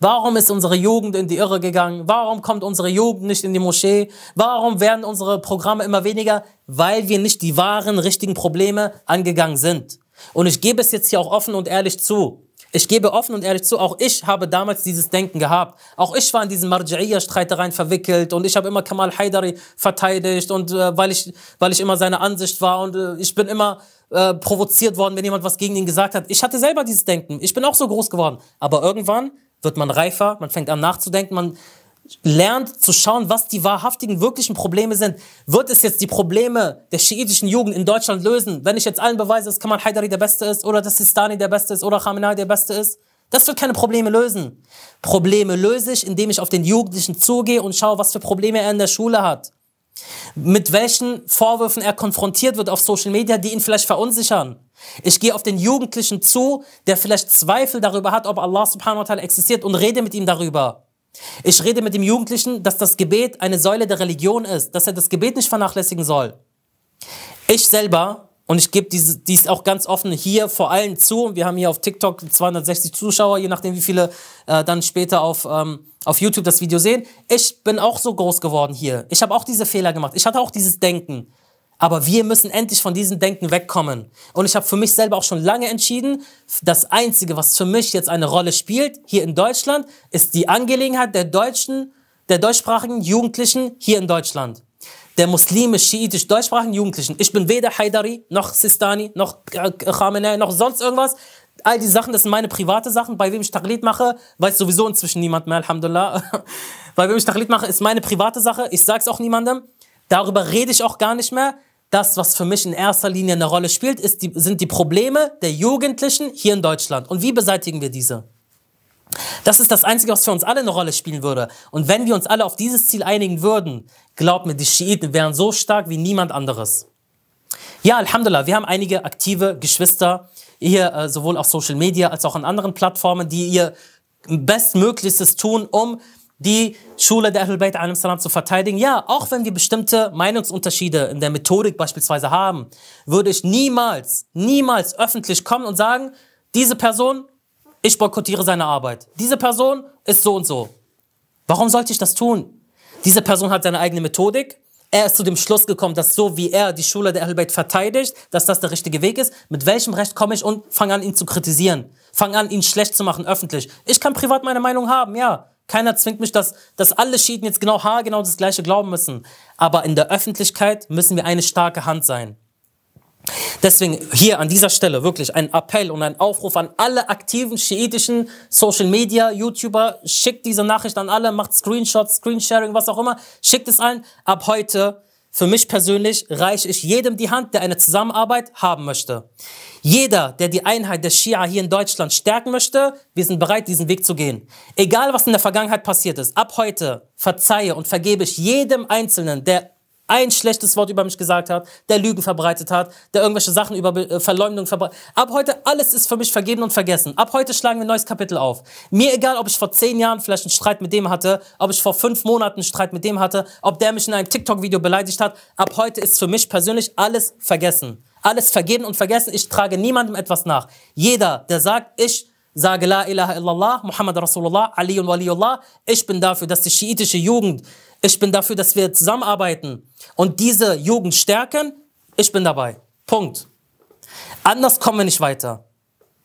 warum ist unsere Jugend in die Irre gegangen? Warum kommt unsere Jugend nicht in die Moschee? Warum werden unsere Programme immer weniger? Weil wir nicht die wahren, richtigen Probleme angegangen sind. Und ich gebe es jetzt hier auch offen und ehrlich zu. Ich gebe offen und ehrlich zu, auch ich habe damals dieses Denken gehabt. Auch ich war in diesen Marja'iyya-Streitereien verwickelt und ich habe immer Kamal Haidari verteidigt und äh, weil, ich, weil ich immer seine Ansicht war und äh, ich bin immer äh, provoziert worden, wenn jemand was gegen ihn gesagt hat. Ich hatte selber dieses Denken. Ich bin auch so groß geworden. Aber irgendwann wird man reifer, man fängt an nachzudenken, man lernt zu schauen, was die wahrhaftigen, wirklichen Probleme sind. Wird es jetzt die Probleme der schiitischen Jugend in Deutschland lösen? Wenn ich jetzt allen beweise, dass Kamal Haidari der Beste ist oder dass Sistani der Beste ist oder Khamenei der Beste ist, das wird keine Probleme lösen. Probleme löse ich, indem ich auf den Jugendlichen zugehe und schaue, was für Probleme er in der Schule hat. Mit welchen Vorwürfen er konfrontiert wird auf Social Media, die ihn vielleicht verunsichern. Ich gehe auf den Jugendlichen zu, der vielleicht Zweifel darüber hat, ob Allah subhanahu wa ta'ala existiert und rede mit ihm darüber. Ich rede mit dem Jugendlichen, dass das Gebet eine Säule der Religion ist, dass er das Gebet nicht vernachlässigen soll. Ich selber, und ich gebe dies, dies auch ganz offen hier vor allem zu, wir haben hier auf TikTok 260 Zuschauer, je nachdem wie viele äh, dann später auf, ähm, auf YouTube das Video sehen. Ich bin auch so groß geworden hier. Ich habe auch diese Fehler gemacht. Ich hatte auch dieses Denken. Aber wir müssen endlich von diesem Denken wegkommen. Und ich habe für mich selber auch schon lange entschieden, das Einzige, was für mich jetzt eine Rolle spielt, hier in Deutschland, ist die Angelegenheit der deutschen, der deutschsprachigen Jugendlichen hier in Deutschland. Der muslimisch-schiitisch-deutschsprachigen Jugendlichen. Ich bin weder Haidari, noch Sistani, noch äh, Khamenei, noch sonst irgendwas. All die Sachen, das sind meine private Sachen. Bei wem ich Taqlid mache, weiß sowieso inzwischen niemand mehr, Alhamdulillah. Bei wem ich Taqlid mache, ist meine private Sache. Ich sag's auch niemandem. Darüber rede ich auch gar nicht mehr das, was für mich in erster Linie eine Rolle spielt, ist die, sind die Probleme der Jugendlichen hier in Deutschland. Und wie beseitigen wir diese? Das ist das Einzige, was für uns alle eine Rolle spielen würde. Und wenn wir uns alle auf dieses Ziel einigen würden, glaubt mir, die Schiiten wären so stark wie niemand anderes. Ja, Alhamdulillah, wir haben einige aktive Geschwister hier, äh, sowohl auf Social Media als auch an anderen Plattformen, die ihr Bestmöglichstes tun, um die Schule der Ahlul Bayt salam zu verteidigen. Ja, auch wenn wir bestimmte Meinungsunterschiede in der Methodik beispielsweise haben, würde ich niemals, niemals öffentlich kommen und sagen, diese Person, ich boykottiere seine Arbeit. Diese Person ist so und so. Warum sollte ich das tun? Diese Person hat seine eigene Methodik. Er ist zu dem Schluss gekommen, dass so wie er die Schule der Ahlul verteidigt, dass das der richtige Weg ist. Mit welchem Recht komme ich und fange an, ihn zu kritisieren? Fange an, ihn schlecht zu machen öffentlich. Ich kann privat meine Meinung haben, ja. Keiner zwingt mich, dass, dass alle Schieden jetzt genau haargenau das Gleiche glauben müssen. Aber in der Öffentlichkeit müssen wir eine starke Hand sein. Deswegen hier an dieser Stelle wirklich ein Appell und ein Aufruf an alle aktiven schiitischen Social Media YouTuber. Schickt diese Nachricht an alle, macht Screenshots, Screensharing, was auch immer. Schickt es allen. Ab heute für mich persönlich reiche ich jedem die Hand, der eine Zusammenarbeit haben möchte. Jeder, der die Einheit der Schia hier in Deutschland stärken möchte, wir sind bereit, diesen Weg zu gehen. Egal, was in der Vergangenheit passiert ist, ab heute verzeihe und vergebe ich jedem Einzelnen, der ein schlechtes Wort über mich gesagt hat, der Lügen verbreitet hat, der irgendwelche Sachen über äh, Verleumdung verbreitet. Ab heute alles ist für mich vergeben und vergessen. Ab heute schlagen wir ein neues Kapitel auf. Mir egal, ob ich vor zehn Jahren vielleicht einen Streit mit dem hatte, ob ich vor fünf Monaten einen Streit mit dem hatte, ob der mich in einem TikTok-Video beleidigt hat. Ab heute ist für mich persönlich alles vergessen. Alles vergeben und vergessen. Ich trage niemandem etwas nach. Jeder, der sagt, ich sage La ilaha illallah, Muhammad Rasulullah, Ali und Waliullah. Ich bin dafür, dass die schiitische Jugend ich bin dafür, dass wir zusammenarbeiten und diese Jugend stärken. Ich bin dabei. Punkt. Anders kommen wir nicht weiter.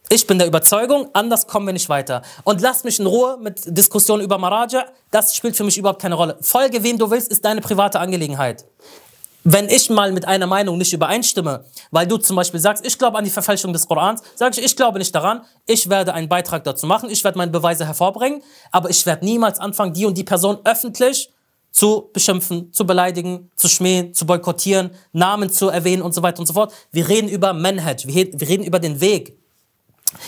Ich bin der Überzeugung, anders kommen wir nicht weiter. Und lass mich in Ruhe mit Diskussionen über Maraja. Das spielt für mich überhaupt keine Rolle. Folge wem du willst, ist deine private Angelegenheit. Wenn ich mal mit einer Meinung nicht übereinstimme, weil du zum Beispiel sagst, ich glaube an die Verfälschung des Korans, sage ich, ich glaube nicht daran, ich werde einen Beitrag dazu machen, ich werde meine Beweise hervorbringen, aber ich werde niemals anfangen, die und die Person öffentlich zu beschimpfen, zu beleidigen, zu schmähen, zu boykottieren, Namen zu erwähnen und so weiter und so fort. Wir reden über Manhaj, wir reden über den Weg.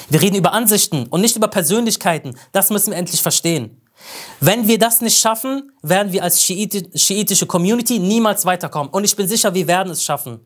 Wir reden über Ansichten und nicht über Persönlichkeiten. Das müssen wir endlich verstehen. Wenn wir das nicht schaffen, werden wir als schiitische Community niemals weiterkommen. Und ich bin sicher, wir werden es schaffen.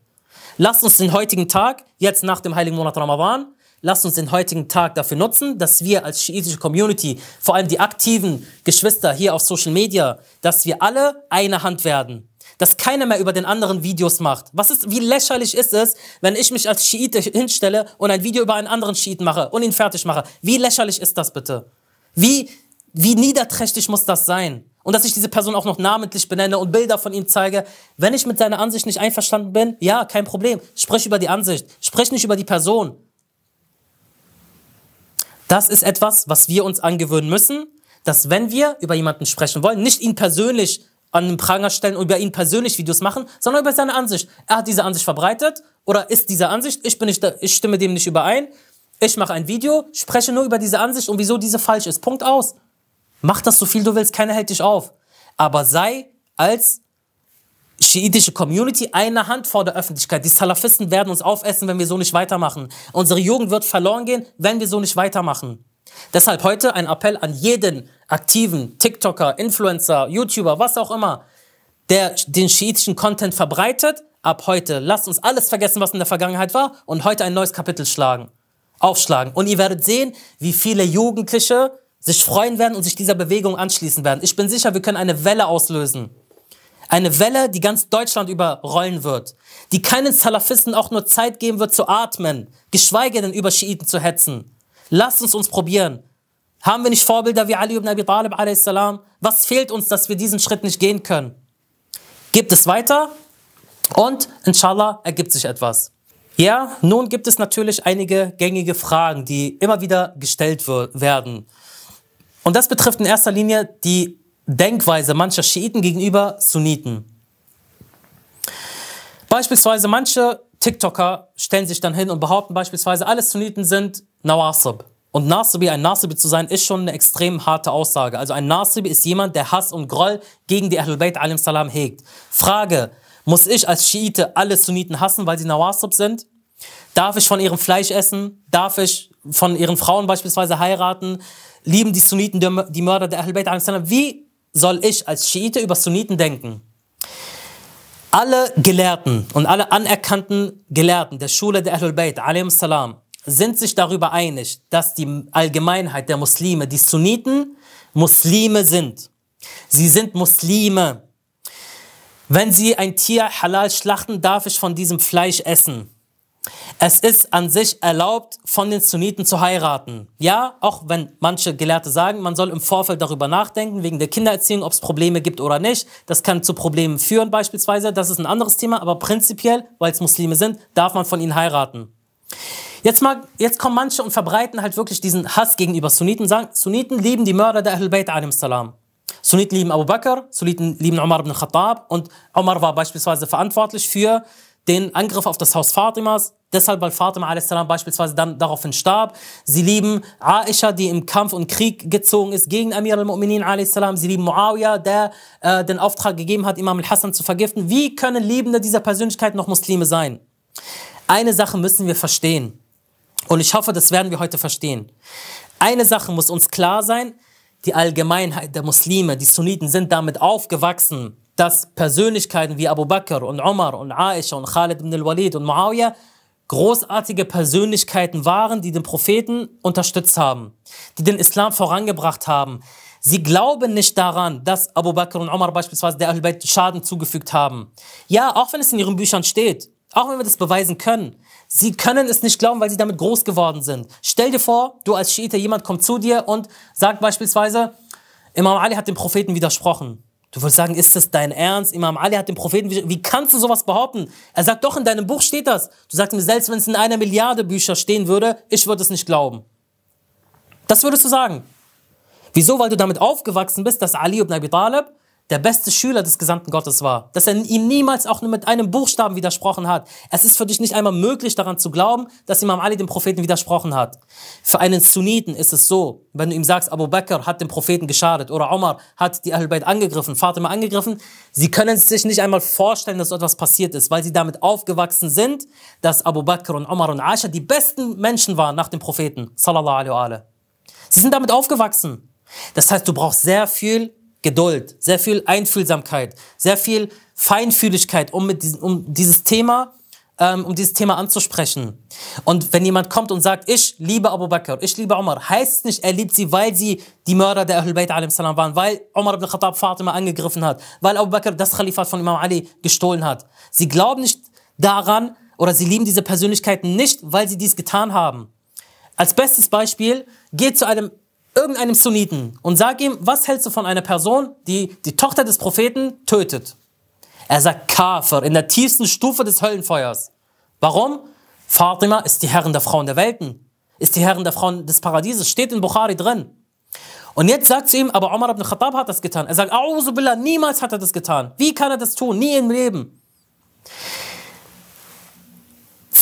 Lasst uns den heutigen Tag, jetzt nach dem heiligen Monat Ramadan, Lasst uns den heutigen Tag dafür nutzen, dass wir als schiitische Community, vor allem die aktiven Geschwister hier auf Social Media, dass wir alle eine Hand werden. Dass keiner mehr über den anderen Videos macht. Was ist, wie lächerlich ist es, wenn ich mich als Schiite hinstelle und ein Video über einen anderen Schiiten mache und ihn fertig mache? Wie lächerlich ist das bitte? Wie, wie niederträchtig muss das sein? Und dass ich diese Person auch noch namentlich benenne und Bilder von ihm zeige. Wenn ich mit seiner Ansicht nicht einverstanden bin, ja, kein Problem. Sprich über die Ansicht. Sprich nicht über die Person. Das ist etwas, was wir uns angewöhnen müssen, dass wenn wir über jemanden sprechen wollen, nicht ihn persönlich an den Pranger stellen und über ihn persönlich Videos machen, sondern über seine Ansicht. Er hat diese Ansicht verbreitet oder ist diese Ansicht, ich, bin nicht, da, ich stimme dem nicht überein, ich mache ein Video, spreche nur über diese Ansicht und wieso diese falsch ist. Punkt aus. Mach das so viel du willst, keiner hält dich auf. Aber sei als schiitische Community eine Hand vor der Öffentlichkeit. Die Salafisten werden uns aufessen, wenn wir so nicht weitermachen. Unsere Jugend wird verloren gehen, wenn wir so nicht weitermachen. Deshalb heute ein Appell an jeden aktiven TikToker, Influencer, YouTuber, was auch immer, der den schiitischen Content verbreitet. Ab heute lasst uns alles vergessen, was in der Vergangenheit war und heute ein neues Kapitel schlagen, aufschlagen. Und ihr werdet sehen, wie viele Jugendliche sich freuen werden und sich dieser Bewegung anschließen werden. Ich bin sicher, wir können eine Welle auslösen. Eine Welle, die ganz Deutschland überrollen wird, die keinen Salafisten auch nur Zeit geben wird zu atmen, geschweige denn über Schiiten zu hetzen. Lasst uns uns probieren. Haben wir nicht Vorbilder wie Ali ibn Abi Talib a.s.? Was fehlt uns, dass wir diesen Schritt nicht gehen können? Gibt es weiter und inshallah ergibt sich etwas. Ja, nun gibt es natürlich einige gängige Fragen, die immer wieder gestellt werden. Und das betrifft in erster Linie die Denkweise mancher Schiiten gegenüber Sunniten. Beispielsweise manche TikToker stellen sich dann hin und behaupten beispielsweise, alle Sunniten sind Nawasib. Und Nasibi, ein Nasibi zu sein, ist schon eine extrem harte Aussage. Also ein Nasibi ist jemand, der Hass und Groll gegen die Ahlul Bayt salam hegt. Frage, muss ich als Schiite alle Sunniten hassen, weil sie Nawasib sind? Darf ich von ihrem Fleisch essen? Darf ich von ihren Frauen beispielsweise heiraten? Lieben die Sunniten die Mörder der Ahlul Bayt salam? Wie soll ich als Schiite über Sunniten denken? Alle Gelehrten und alle anerkannten Gelehrten der Schule der Ahlul Bayt, salam, sind sich darüber einig, dass die Allgemeinheit der Muslime, die Sunniten, Muslime sind. Sie sind Muslime. Wenn sie ein Tier halal schlachten, darf ich von diesem Fleisch essen. Es ist an sich erlaubt, von den Sunniten zu heiraten. Ja, auch wenn manche Gelehrte sagen, man soll im Vorfeld darüber nachdenken, wegen der Kindererziehung, ob es Probleme gibt oder nicht. Das kann zu Problemen führen beispielsweise, das ist ein anderes Thema, aber prinzipiell, weil es Muslime sind, darf man von ihnen heiraten. Jetzt, mal, jetzt kommen manche und verbreiten halt wirklich diesen Hass gegenüber Sunniten, sagen, Sunniten lieben die Mörder der Ahlul Bayt salam. Sunniten lieben Abu Bakr, Sunniten lieben Umar ibn Khattab und Umar war beispielsweise verantwortlich für den Angriff auf das Haus Fatimas, deshalb, weil Fatima a.s. beispielsweise dann daraufhin starb. Sie lieben Aisha, die im Kampf und Krieg gezogen ist gegen Amir al-Mu'minin a.s. Sie lieben Muawiyah, der äh, den Auftrag gegeben hat, Imam al-Hassan zu vergiften. Wie können Liebende dieser Persönlichkeit noch Muslime sein? Eine Sache müssen wir verstehen. Und ich hoffe, das werden wir heute verstehen. Eine Sache muss uns klar sein, die Allgemeinheit der Muslime, die Sunniten, sind damit aufgewachsen, dass Persönlichkeiten wie Abu Bakr und Omar und Aisha und Khalid ibn al-Walid und Muawiyah großartige Persönlichkeiten waren, die den Propheten unterstützt haben, die den Islam vorangebracht haben. Sie glauben nicht daran, dass Abu Bakr und Omar beispielsweise der Ahlbayt Schaden zugefügt haben. Ja, auch wenn es in ihren Büchern steht, auch wenn wir das beweisen können. Sie können es nicht glauben, weil sie damit groß geworden sind. Stell dir vor, du als Schiite, jemand kommt zu dir und sagt beispielsweise, Imam Ali hat dem Propheten widersprochen. Du würdest sagen, ist das dein Ernst? Imam Ali hat den Propheten, wie kannst du sowas behaupten? Er sagt doch, in deinem Buch steht das. Du sagst mir, selbst wenn es in einer Milliarde Bücher stehen würde, ich würde es nicht glauben. Das würdest du sagen. Wieso? Weil du damit aufgewachsen bist, dass Ali ibn Abi Talib der beste Schüler des gesamten Gottes war, dass er ihm niemals auch nur mit einem Buchstaben widersprochen hat. Es ist für dich nicht einmal möglich daran zu glauben, dass Imam Ali dem Propheten widersprochen hat. Für einen Sunniten ist es so, wenn du ihm sagst, Abu Bakr hat dem Propheten geschadet oder Omar hat die Ahlbayt angegriffen, Fatima angegriffen, sie können sich nicht einmal vorstellen, dass so etwas passiert ist, weil sie damit aufgewachsen sind, dass Abu Bakr und Omar und Aisha die besten Menschen waren nach dem Propheten, sallallahu alaihi wa alaihi. Sie sind damit aufgewachsen. Das heißt, du brauchst sehr viel Geduld, sehr viel Einfühlsamkeit, sehr viel Feinfühligkeit, um, mit diesem, um dieses Thema ähm, um dieses Thema anzusprechen. Und wenn jemand kommt und sagt, ich liebe Abu Bakr, ich liebe Omar, heißt es nicht, er liebt sie, weil sie die Mörder der Ahlul Bayt salam waren, weil Omar ibn Khattab Fatima angegriffen hat, weil Abu Bakr das Khalifat von Imam Ali gestohlen hat. Sie glauben nicht daran oder sie lieben diese Persönlichkeiten nicht, weil sie dies getan haben. Als bestes Beispiel, geht zu einem irgendeinem Sunniten und sag ihm, was hältst du von einer Person, die die Tochter des Propheten tötet? Er sagt Kafir, in der tiefsten Stufe des Höllenfeuers. Warum? Fatima ist die Herrin der Frauen der Welten, ist die Herrin der Frauen des Paradieses, steht in Bukhari drin. Und jetzt sagt zu ihm, aber Omar ibn Khattab hat das getan. Er sagt, Billah, niemals hat er das getan. Wie kann er das tun? Nie im Leben.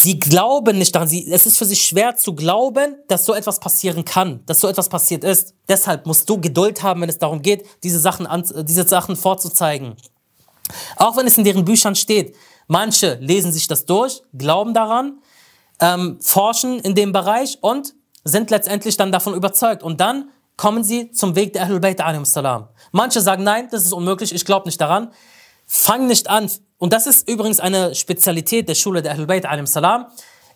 Sie glauben nicht daran. Sie, es ist für sie schwer zu glauben, dass so etwas passieren kann, dass so etwas passiert ist. Deshalb musst du Geduld haben, wenn es darum geht, diese Sachen, an, diese Sachen vorzuzeigen. Auch wenn es in deren Büchern steht. Manche lesen sich das durch, glauben daran, ähm, forschen in dem Bereich und sind letztendlich dann davon überzeugt. Und dann kommen sie zum Weg der Ahlul Bayt salam. Manche sagen, nein, das ist unmöglich, ich glaube nicht daran. Fang nicht an, und das ist übrigens eine Spezialität der Schule der Ahlul Bayt, salam.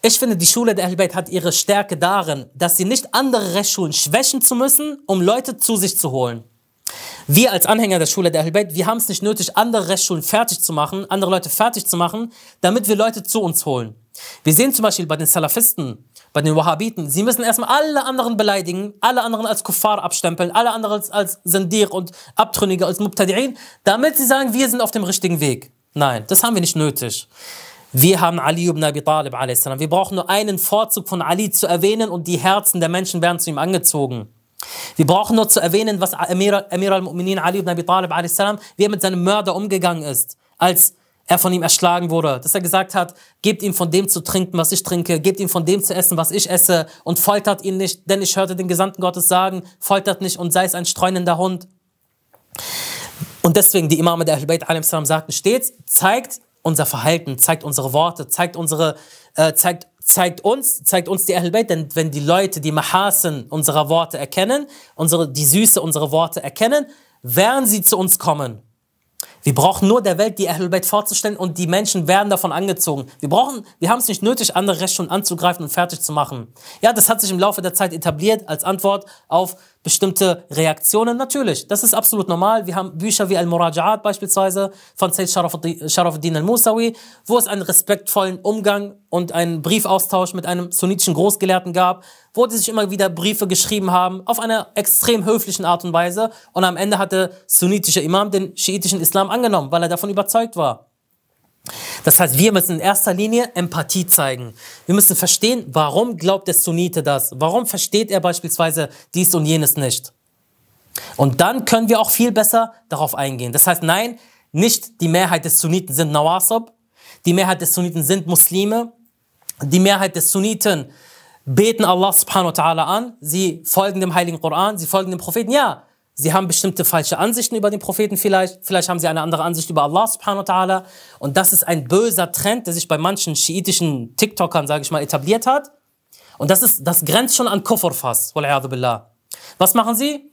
Ich finde, die Schule der Ahlul hat ihre Stärke darin, dass sie nicht andere Rechtsschulen schwächen zu müssen, um Leute zu sich zu holen. Wir als Anhänger der Schule der Ahlul wir haben es nicht nötig, andere Rechtsschulen fertig zu machen, andere Leute fertig zu machen, damit wir Leute zu uns holen. Wir sehen zum Beispiel bei den Salafisten, bei den Wahhabiten, sie müssen erstmal alle anderen beleidigen, alle anderen als Kuffar abstempeln, alle anderen als, als Sendir und Abtrünnige, als Mubtadi'in, damit sie sagen, wir sind auf dem richtigen Weg. Nein, das haben wir nicht nötig. Wir haben Ali ibn Abi Talib a.s. Wir brauchen nur einen Vorzug von Ali zu erwähnen und die Herzen der Menschen werden zu ihm angezogen. Wir brauchen nur zu erwähnen, was Amir, Amir al-Mu'minin Ali ibn Abi Talib a.s. wie er mit seinem Mörder umgegangen ist, als er von ihm erschlagen wurde. Dass er gesagt hat, gebt ihm von dem zu trinken, was ich trinke, gebt ihm von dem zu essen, was ich esse und foltert ihn nicht, denn ich hörte den Gesandten Gottes sagen, foltert nicht und sei es ein streunender Hund. Und deswegen, die Imame der Ahlbayt salam sagten stets, zeigt unser Verhalten, zeigt unsere Worte, zeigt unsere, äh, zeigt, zeigt uns, zeigt uns die Ahlbayt, denn wenn die Leute die Mahasen unserer Worte erkennen, unsere, die Süße unserer Worte erkennen, werden sie zu uns kommen. Wir brauchen nur der Welt die Ahlulbayt vorzustellen und die Menschen werden davon angezogen. Wir brauchen, wir haben es nicht nötig, andere Rechte schon anzugreifen und fertig zu machen. Ja, das hat sich im Laufe der Zeit etabliert als Antwort auf bestimmte Reaktionen. Natürlich, das ist absolut normal. Wir haben Bücher wie Al-Muraja'at beispielsweise von Sayyid Sharafuddin al-Musawi, wo es einen respektvollen Umgang und einen Briefaustausch mit einem sunnitischen Großgelehrten gab, wo die sich immer wieder Briefe geschrieben haben, auf einer extrem höflichen Art und Weise. Und am Ende hat der sunnitische Imam den schiitischen Islam angenommen, weil er davon überzeugt war. Das heißt, wir müssen in erster Linie Empathie zeigen. Wir müssen verstehen, warum glaubt der Sunnite das? Warum versteht er beispielsweise dies und jenes nicht? Und dann können wir auch viel besser darauf eingehen. Das heißt, nein, nicht die Mehrheit des Sunniten sind Nawasab, die Mehrheit des Sunniten sind Muslime, die Mehrheit des Sunniten beten Allah subhanahu wa ta'ala an, sie folgen dem heiligen Koran, sie folgen dem Propheten. Ja, Sie haben bestimmte falsche Ansichten über den Propheten vielleicht, vielleicht haben sie eine andere Ansicht über Allah subhanahu wa ta'ala. Und das ist ein böser Trend, der sich bei manchen schiitischen TikTokern, sage ich mal, etabliert hat. Und das ist, das grenzt schon an Kufr fast, billah. Was machen sie?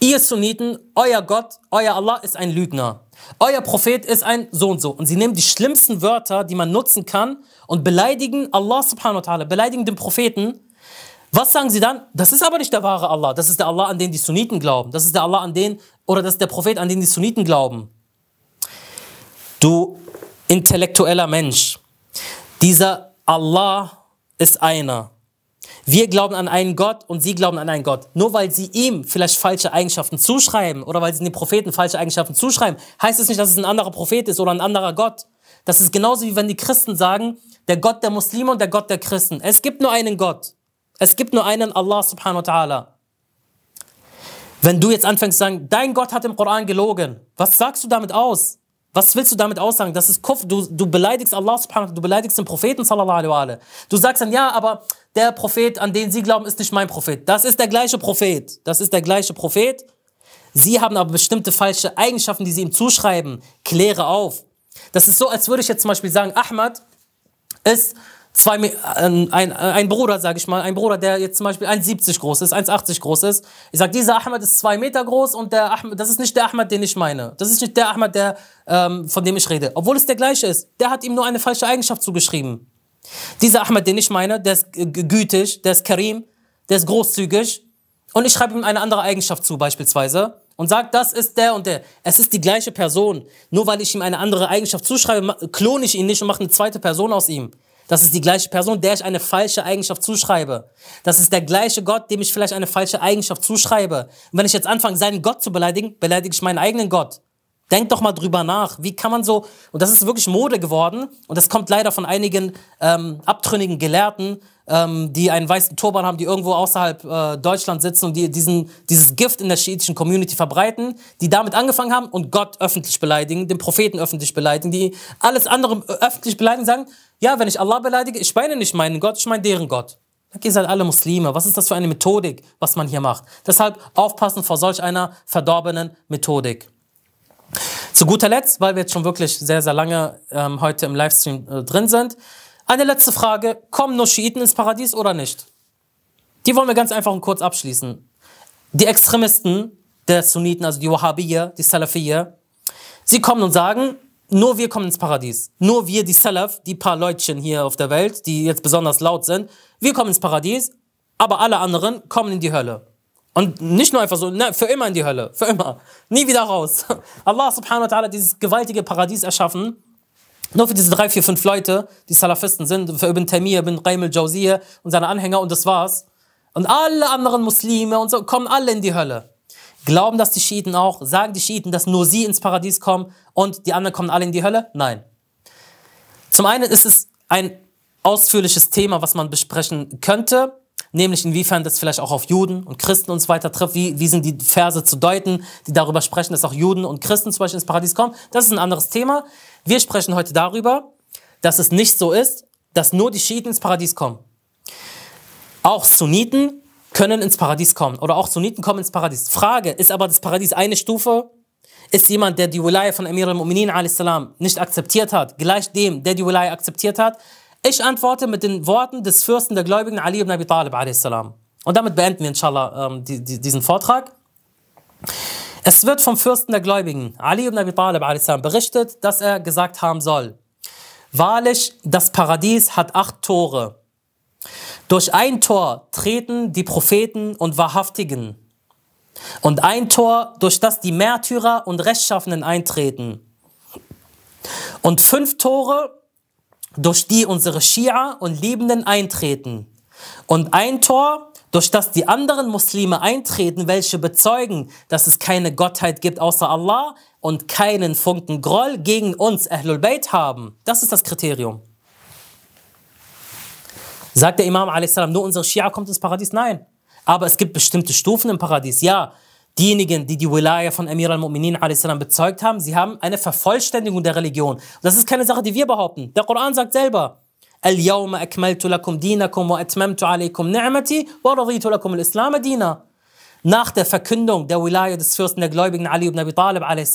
Ihr Sunniten, euer Gott, euer Allah ist ein Lügner. Euer Prophet ist ein so und so. Und sie nehmen die schlimmsten Wörter, die man nutzen kann und beleidigen Allah subhanahu wa ta'ala, beleidigen den Propheten was sagen sie dann? Das ist aber nicht der wahre Allah. Das ist der Allah, an den die Sunniten glauben. Das ist der Allah, an den, oder das ist der Prophet, an den die Sunniten glauben. Du intellektueller Mensch. Dieser Allah ist einer. Wir glauben an einen Gott und sie glauben an einen Gott. Nur weil sie ihm vielleicht falsche Eigenschaften zuschreiben oder weil sie den Propheten falsche Eigenschaften zuschreiben, heißt es das nicht, dass es ein anderer Prophet ist oder ein anderer Gott. Das ist genauso wie wenn die Christen sagen, der Gott der Muslime und der Gott der Christen. Es gibt nur einen Gott. Es gibt nur einen Allah subhanahu wa ta'ala. Wenn du jetzt anfängst zu sagen, dein Gott hat im Koran gelogen, was sagst du damit aus? Was willst du damit aussagen? Das ist Kufr. Du, du beleidigst Allah subhanahu wa ta'ala, du beleidigst den Propheten sallallahu alaihi wa Du sagst dann, ja, aber der Prophet, an den sie glauben, ist nicht mein Prophet. Das ist der gleiche Prophet. Das ist der gleiche Prophet. Sie haben aber bestimmte falsche Eigenschaften, die sie ihm zuschreiben. Kläre auf. Das ist so, als würde ich jetzt zum Beispiel sagen, Ahmad ist zwei, äh, ein, ein Bruder, sage ich mal, ein Bruder, der jetzt zum Beispiel 1,70 groß ist, 1,80 groß ist. Ich sage, dieser Ahmed ist zwei Meter groß und der Ahmed, das ist nicht der Ahmed, den ich meine. Das ist nicht der Ahmed, der, ähm, von dem ich rede. Obwohl es der gleiche ist. Der hat ihm nur eine falsche Eigenschaft zugeschrieben. Dieser Ahmed, den ich meine, der ist gütig, der ist Karim, der ist großzügig. Und ich schreibe ihm eine andere Eigenschaft zu, beispielsweise und sagt, das ist der und der. Es ist die gleiche Person. Nur weil ich ihm eine andere Eigenschaft zuschreibe, klone ich ihn nicht und mache eine zweite Person aus ihm. Das ist die gleiche Person, der ich eine falsche Eigenschaft zuschreibe. Das ist der gleiche Gott, dem ich vielleicht eine falsche Eigenschaft zuschreibe. Und wenn ich jetzt anfange, seinen Gott zu beleidigen, beleidige ich meinen eigenen Gott. Denkt doch mal drüber nach. Wie kann man so, und das ist wirklich Mode geworden, und das kommt leider von einigen ähm, abtrünnigen Gelehrten, ähm, die einen weißen Turban haben, die irgendwo außerhalb äh, Deutschland sitzen und die diesen, dieses Gift in der schiitischen Community verbreiten, die damit angefangen haben und Gott öffentlich beleidigen, den Propheten öffentlich beleidigen, die alles andere äh, öffentlich beleidigen, sagen, ja, wenn ich Allah beleidige, ich meine nicht meinen Gott, ich meine deren Gott. Ihr seid halt alle Muslime. Was ist das für eine Methodik, was man hier macht? Deshalb aufpassen vor solch einer verdorbenen Methodik. Zu guter Letzt, weil wir jetzt schon wirklich sehr, sehr lange ähm, heute im Livestream äh, drin sind, eine letzte Frage. Kommen nur Schiiten ins Paradies oder nicht? Die wollen wir ganz einfach und kurz abschließen. Die Extremisten der Sunniten, also die Wahhabier, die Salafier, sie kommen und sagen, nur wir kommen ins Paradies. Nur wir, die Salaf, die paar Leutchen hier auf der Welt, die jetzt besonders laut sind, wir kommen ins Paradies, aber alle anderen kommen in die Hölle. Und nicht nur einfach so, nein, für immer in die Hölle, für immer. Nie wieder raus. Allah subhanahu wa ta'ala hat dieses gewaltige Paradies erschaffen nur für diese drei, vier, fünf Leute, die Salafisten sind, für Ibn Taymiyyah, Ibn Qayyim al-Jawziyah und seine Anhänger und das war's. Und alle anderen Muslime und so kommen alle in die Hölle. Glauben das die Schiiten auch? Sagen die Schiiten, dass nur sie ins Paradies kommen und die anderen kommen alle in die Hölle? Nein. Zum einen ist es ein ausführliches Thema, was man besprechen könnte, nämlich inwiefern das vielleicht auch auf Juden und Christen und so weiter trifft. Wie, wie sind die Verse zu deuten, die darüber sprechen, dass auch Juden und Christen zum Beispiel ins Paradies kommen? Das ist ein anderes Thema. Wir sprechen heute darüber, dass es nicht so ist, dass nur die Schiiten ins Paradies kommen. Auch Sunniten können ins Paradies kommen oder auch Sunniten kommen ins Paradies. Frage, ist aber das Paradies eine Stufe? Ist jemand, der die Wulai von Amir al-Mu'minin a.s. nicht akzeptiert hat, gleich dem, der die Wulai akzeptiert hat? Ich antworte mit den Worten des Fürsten der Gläubigen Ali ibn Abi Talib a.s. Und damit beenden wir inshallah ähm, die, die, diesen Vortrag. Es wird vom Fürsten der Gläubigen, Ali ibn Abi Talib, berichtet, dass er gesagt haben soll, Wahrlich, das Paradies hat acht Tore. Durch ein Tor treten die Propheten und Wahrhaftigen. Und ein Tor, durch das die Märtyrer und Rechtschaffenen eintreten. Und fünf Tore, durch die unsere Schia und Liebenden eintreten. Und ein Tor, durch das die anderen Muslime eintreten, welche bezeugen, dass es keine Gottheit gibt außer Allah und keinen Funken Groll gegen uns, Ahlul Bayt, haben. Das ist das Kriterium. Sagt der Imam a.s., nur unsere Schia kommt ins Paradies? Nein. Aber es gibt bestimmte Stufen im Paradies. Ja, diejenigen, die die Wilaya von Emir al-Mu'minin a.s. bezeugt haben, sie haben eine Vervollständigung der Religion. Das ist keine Sache, die wir behaupten. Der Koran sagt selber, اليوم أكملت لكم دينكم وأتممت عليكم نعمتي ورضيت لكم الإسلام دينا. Nach der Verkündung der Wilaya des Fürsten der Gläubigen Ali ibn Abi Talib a.s.,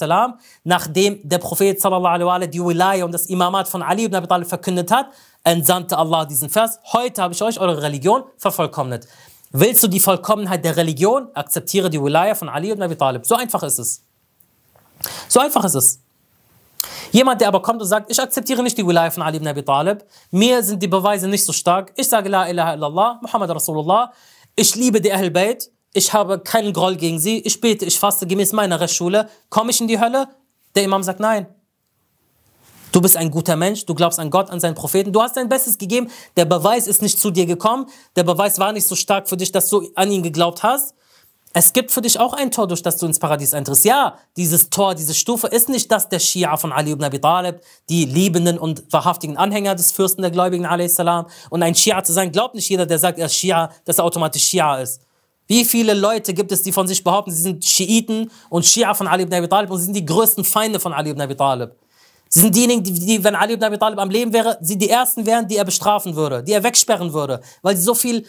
nachdem der Prophet sallallahu alaihi die Wilaya und das Imamat von Ali ibn Abi Talib verkündet hat, entsandte Allah diesen Vers. Heute habe ich euch eure Religion vervollkommnet. Willst du die Vollkommenheit der Religion? Akzeptiere die Wilaya von Ali ibn Abi Talib. So einfach ist es. So einfach ist es. Jemand, der aber kommt und sagt, ich akzeptiere nicht die Wilaya von Ali ibn Abi Talib, mir sind die Beweise nicht so stark, ich sage La ilaha illallah, Muhammad Rasulullah, ich liebe die Ahl Bayt, ich habe keinen Groll gegen sie, ich bete, ich faste gemäß meiner Rechtsschule, komme ich in die Hölle? Der Imam sagt nein. Du bist ein guter Mensch, du glaubst an Gott, an seinen Propheten, du hast dein Bestes gegeben, der Beweis ist nicht zu dir gekommen, der Beweis war nicht so stark für dich, dass du an ihn geglaubt hast. Es gibt für dich auch ein Tor, durch das du ins Paradies eintrittst. Ja, dieses Tor, diese Stufe ist nicht das der Schia von Ali ibn Abi Talib, die liebenden und wahrhaftigen Anhänger des Fürsten der Gläubigen, salam. Und ein Schia zu sein, glaubt nicht jeder, der sagt, er ist Schia, dass er automatisch Schia ist. Wie viele Leute gibt es, die von sich behaupten, sie sind Schiiten und Schia von Ali ibn Abi Talib und sie sind die größten Feinde von Ali ibn Abi Talib? Sie sind diejenigen, die, die, wenn Ali ibn Abi Talib am Leben wäre, sie die Ersten wären, die er bestrafen würde, die er wegsperren würde, weil sie so viel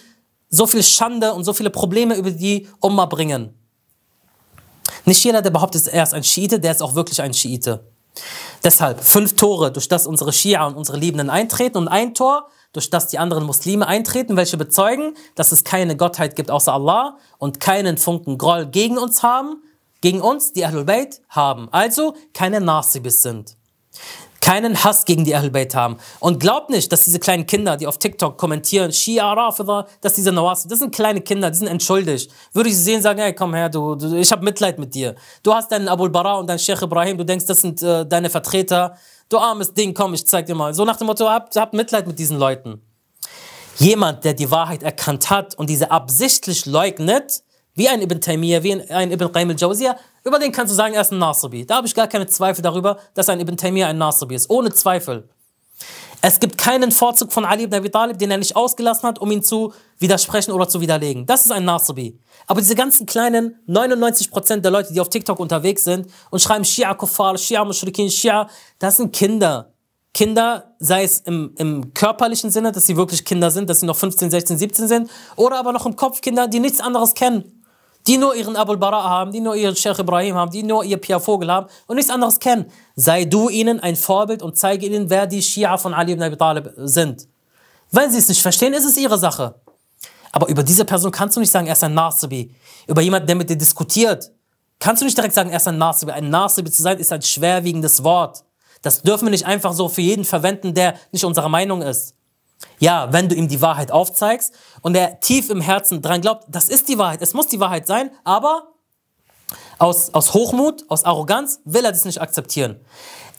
so viel Schande und so viele Probleme über die Umma bringen. Nicht jeder, der behauptet, er ist ein Schiite, der ist auch wirklich ein Schiite. Deshalb fünf Tore, durch das unsere Schia und unsere Liebenden eintreten und ein Tor, durch das die anderen Muslime eintreten, welche bezeugen, dass es keine Gottheit gibt außer Allah und keinen Funken Groll gegen uns haben, gegen uns, die Ahlul Bayt, haben. Also keine Nasibis sind keinen Hass gegen die Ahlul Bayt haben. Und glaubt nicht, dass diese kleinen Kinder, die auf TikTok kommentieren, Shia, Rafida, dass diese Nawaz, das sind kleine Kinder, die sind entschuldigt. Würde ich sie sehen, sagen, hey, komm her, du, du ich habe Mitleid mit dir. Du hast deinen Abul Bara und deinen Sheikh Ibrahim, du denkst, das sind äh, deine Vertreter. Du armes Ding, komm, ich zeig dir mal. So nach dem Motto, habt, habt Mitleid mit diesen Leuten. Jemand, der die Wahrheit erkannt hat und diese absichtlich leugnet, wie ein Ibn Taymiyyah, wie ein, Ibn Qayyim al-Jawziyah, über den kannst du sagen, er ist ein Nasibi. Da habe ich gar keine Zweifel darüber, dass ein Ibn Taymiyyah ein Nasibi ist. Ohne Zweifel. Es gibt keinen Vorzug von Ali ibn Abi Talib, den er nicht ausgelassen hat, um ihn zu widersprechen oder zu widerlegen. Das ist ein Nasibi. Aber diese ganzen kleinen 99% der Leute, die auf TikTok unterwegs sind und schreiben Shia Kuffar, Shia Mushrikin, Shia, das sind Kinder. Kinder, sei es im, im körperlichen Sinne, dass sie wirklich Kinder sind, dass sie noch 15, 16, 17 sind, oder aber noch im Kopf Kinder, die nichts anderes kennen die nur ihren Abul Bara haben, die nur ihren Sheikh Ibrahim haben, die nur ihr Pia Vogel haben und nichts anderes kennen. Sei du ihnen ein Vorbild und zeige ihnen, wer die Shia von Ali ibn Abi Talib sind. Wenn sie es nicht verstehen, ist es ihre Sache. Aber über diese Person kannst du nicht sagen, er ist ein Nasibi. Über jemanden, der mit dir diskutiert, kannst du nicht direkt sagen, er ist ein Nasibi. Ein Nasibi zu sein, ist ein schwerwiegendes Wort. Das dürfen wir nicht einfach so für jeden verwenden, der nicht unserer Meinung ist. Ja, wenn du ihm die Wahrheit aufzeigst und er tief im Herzen dran glaubt, das ist die Wahrheit, es muss die Wahrheit sein, aber aus, aus Hochmut, aus Arroganz will er das nicht akzeptieren.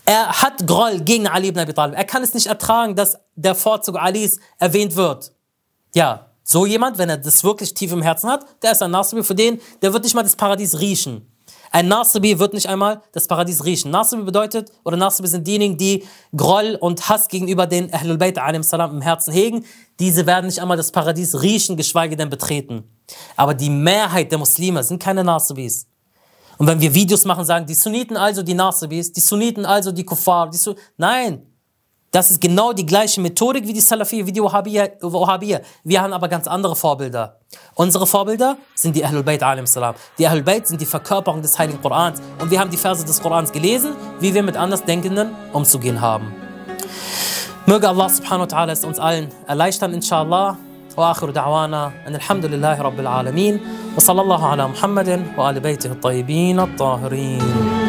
Er hat Groll gegen Ali ibn Abi Talib. Er kann es nicht ertragen, dass der Vorzug Alis erwähnt wird. Ja, so jemand, wenn er das wirklich tief im Herzen hat, der ist ein Nasribi für den, der wird nicht mal das Paradies riechen. Ein Nasibi wird nicht einmal das Paradies riechen. Nasibi bedeutet, oder Nasibi sind diejenigen, die Groll und Hass gegenüber den Ahlul Bayt salam im Herzen hegen. Diese werden nicht einmal das Paradies riechen, geschweige denn betreten. Aber die Mehrheit der Muslime sind keine Nasibis. Und wenn wir Videos machen, sagen die Sunniten also die Nasibis, die Sunniten also die Kuffar. Die Su Nein, das ist genau die gleiche Methodik wie die Salafia, wie die Wahhabiyya. Wir haben aber ganz andere Vorbilder. Unsere Vorbilder sind die Ahlul Bayt salam. Die Ahlul Bayt sind die Verkörperung des Heiligen Korans. Und wir haben die Verse des Korans gelesen, wie wir mit Andersdenkenden umzugehen haben. Möge Allah subhanahu wa ta'ala es uns allen erleichtern, inshallah. Wa وآخر دعوانا أن الحمد لله رب العالمين وصلى ala على محمد وآل بيته الطيبين الطاهرين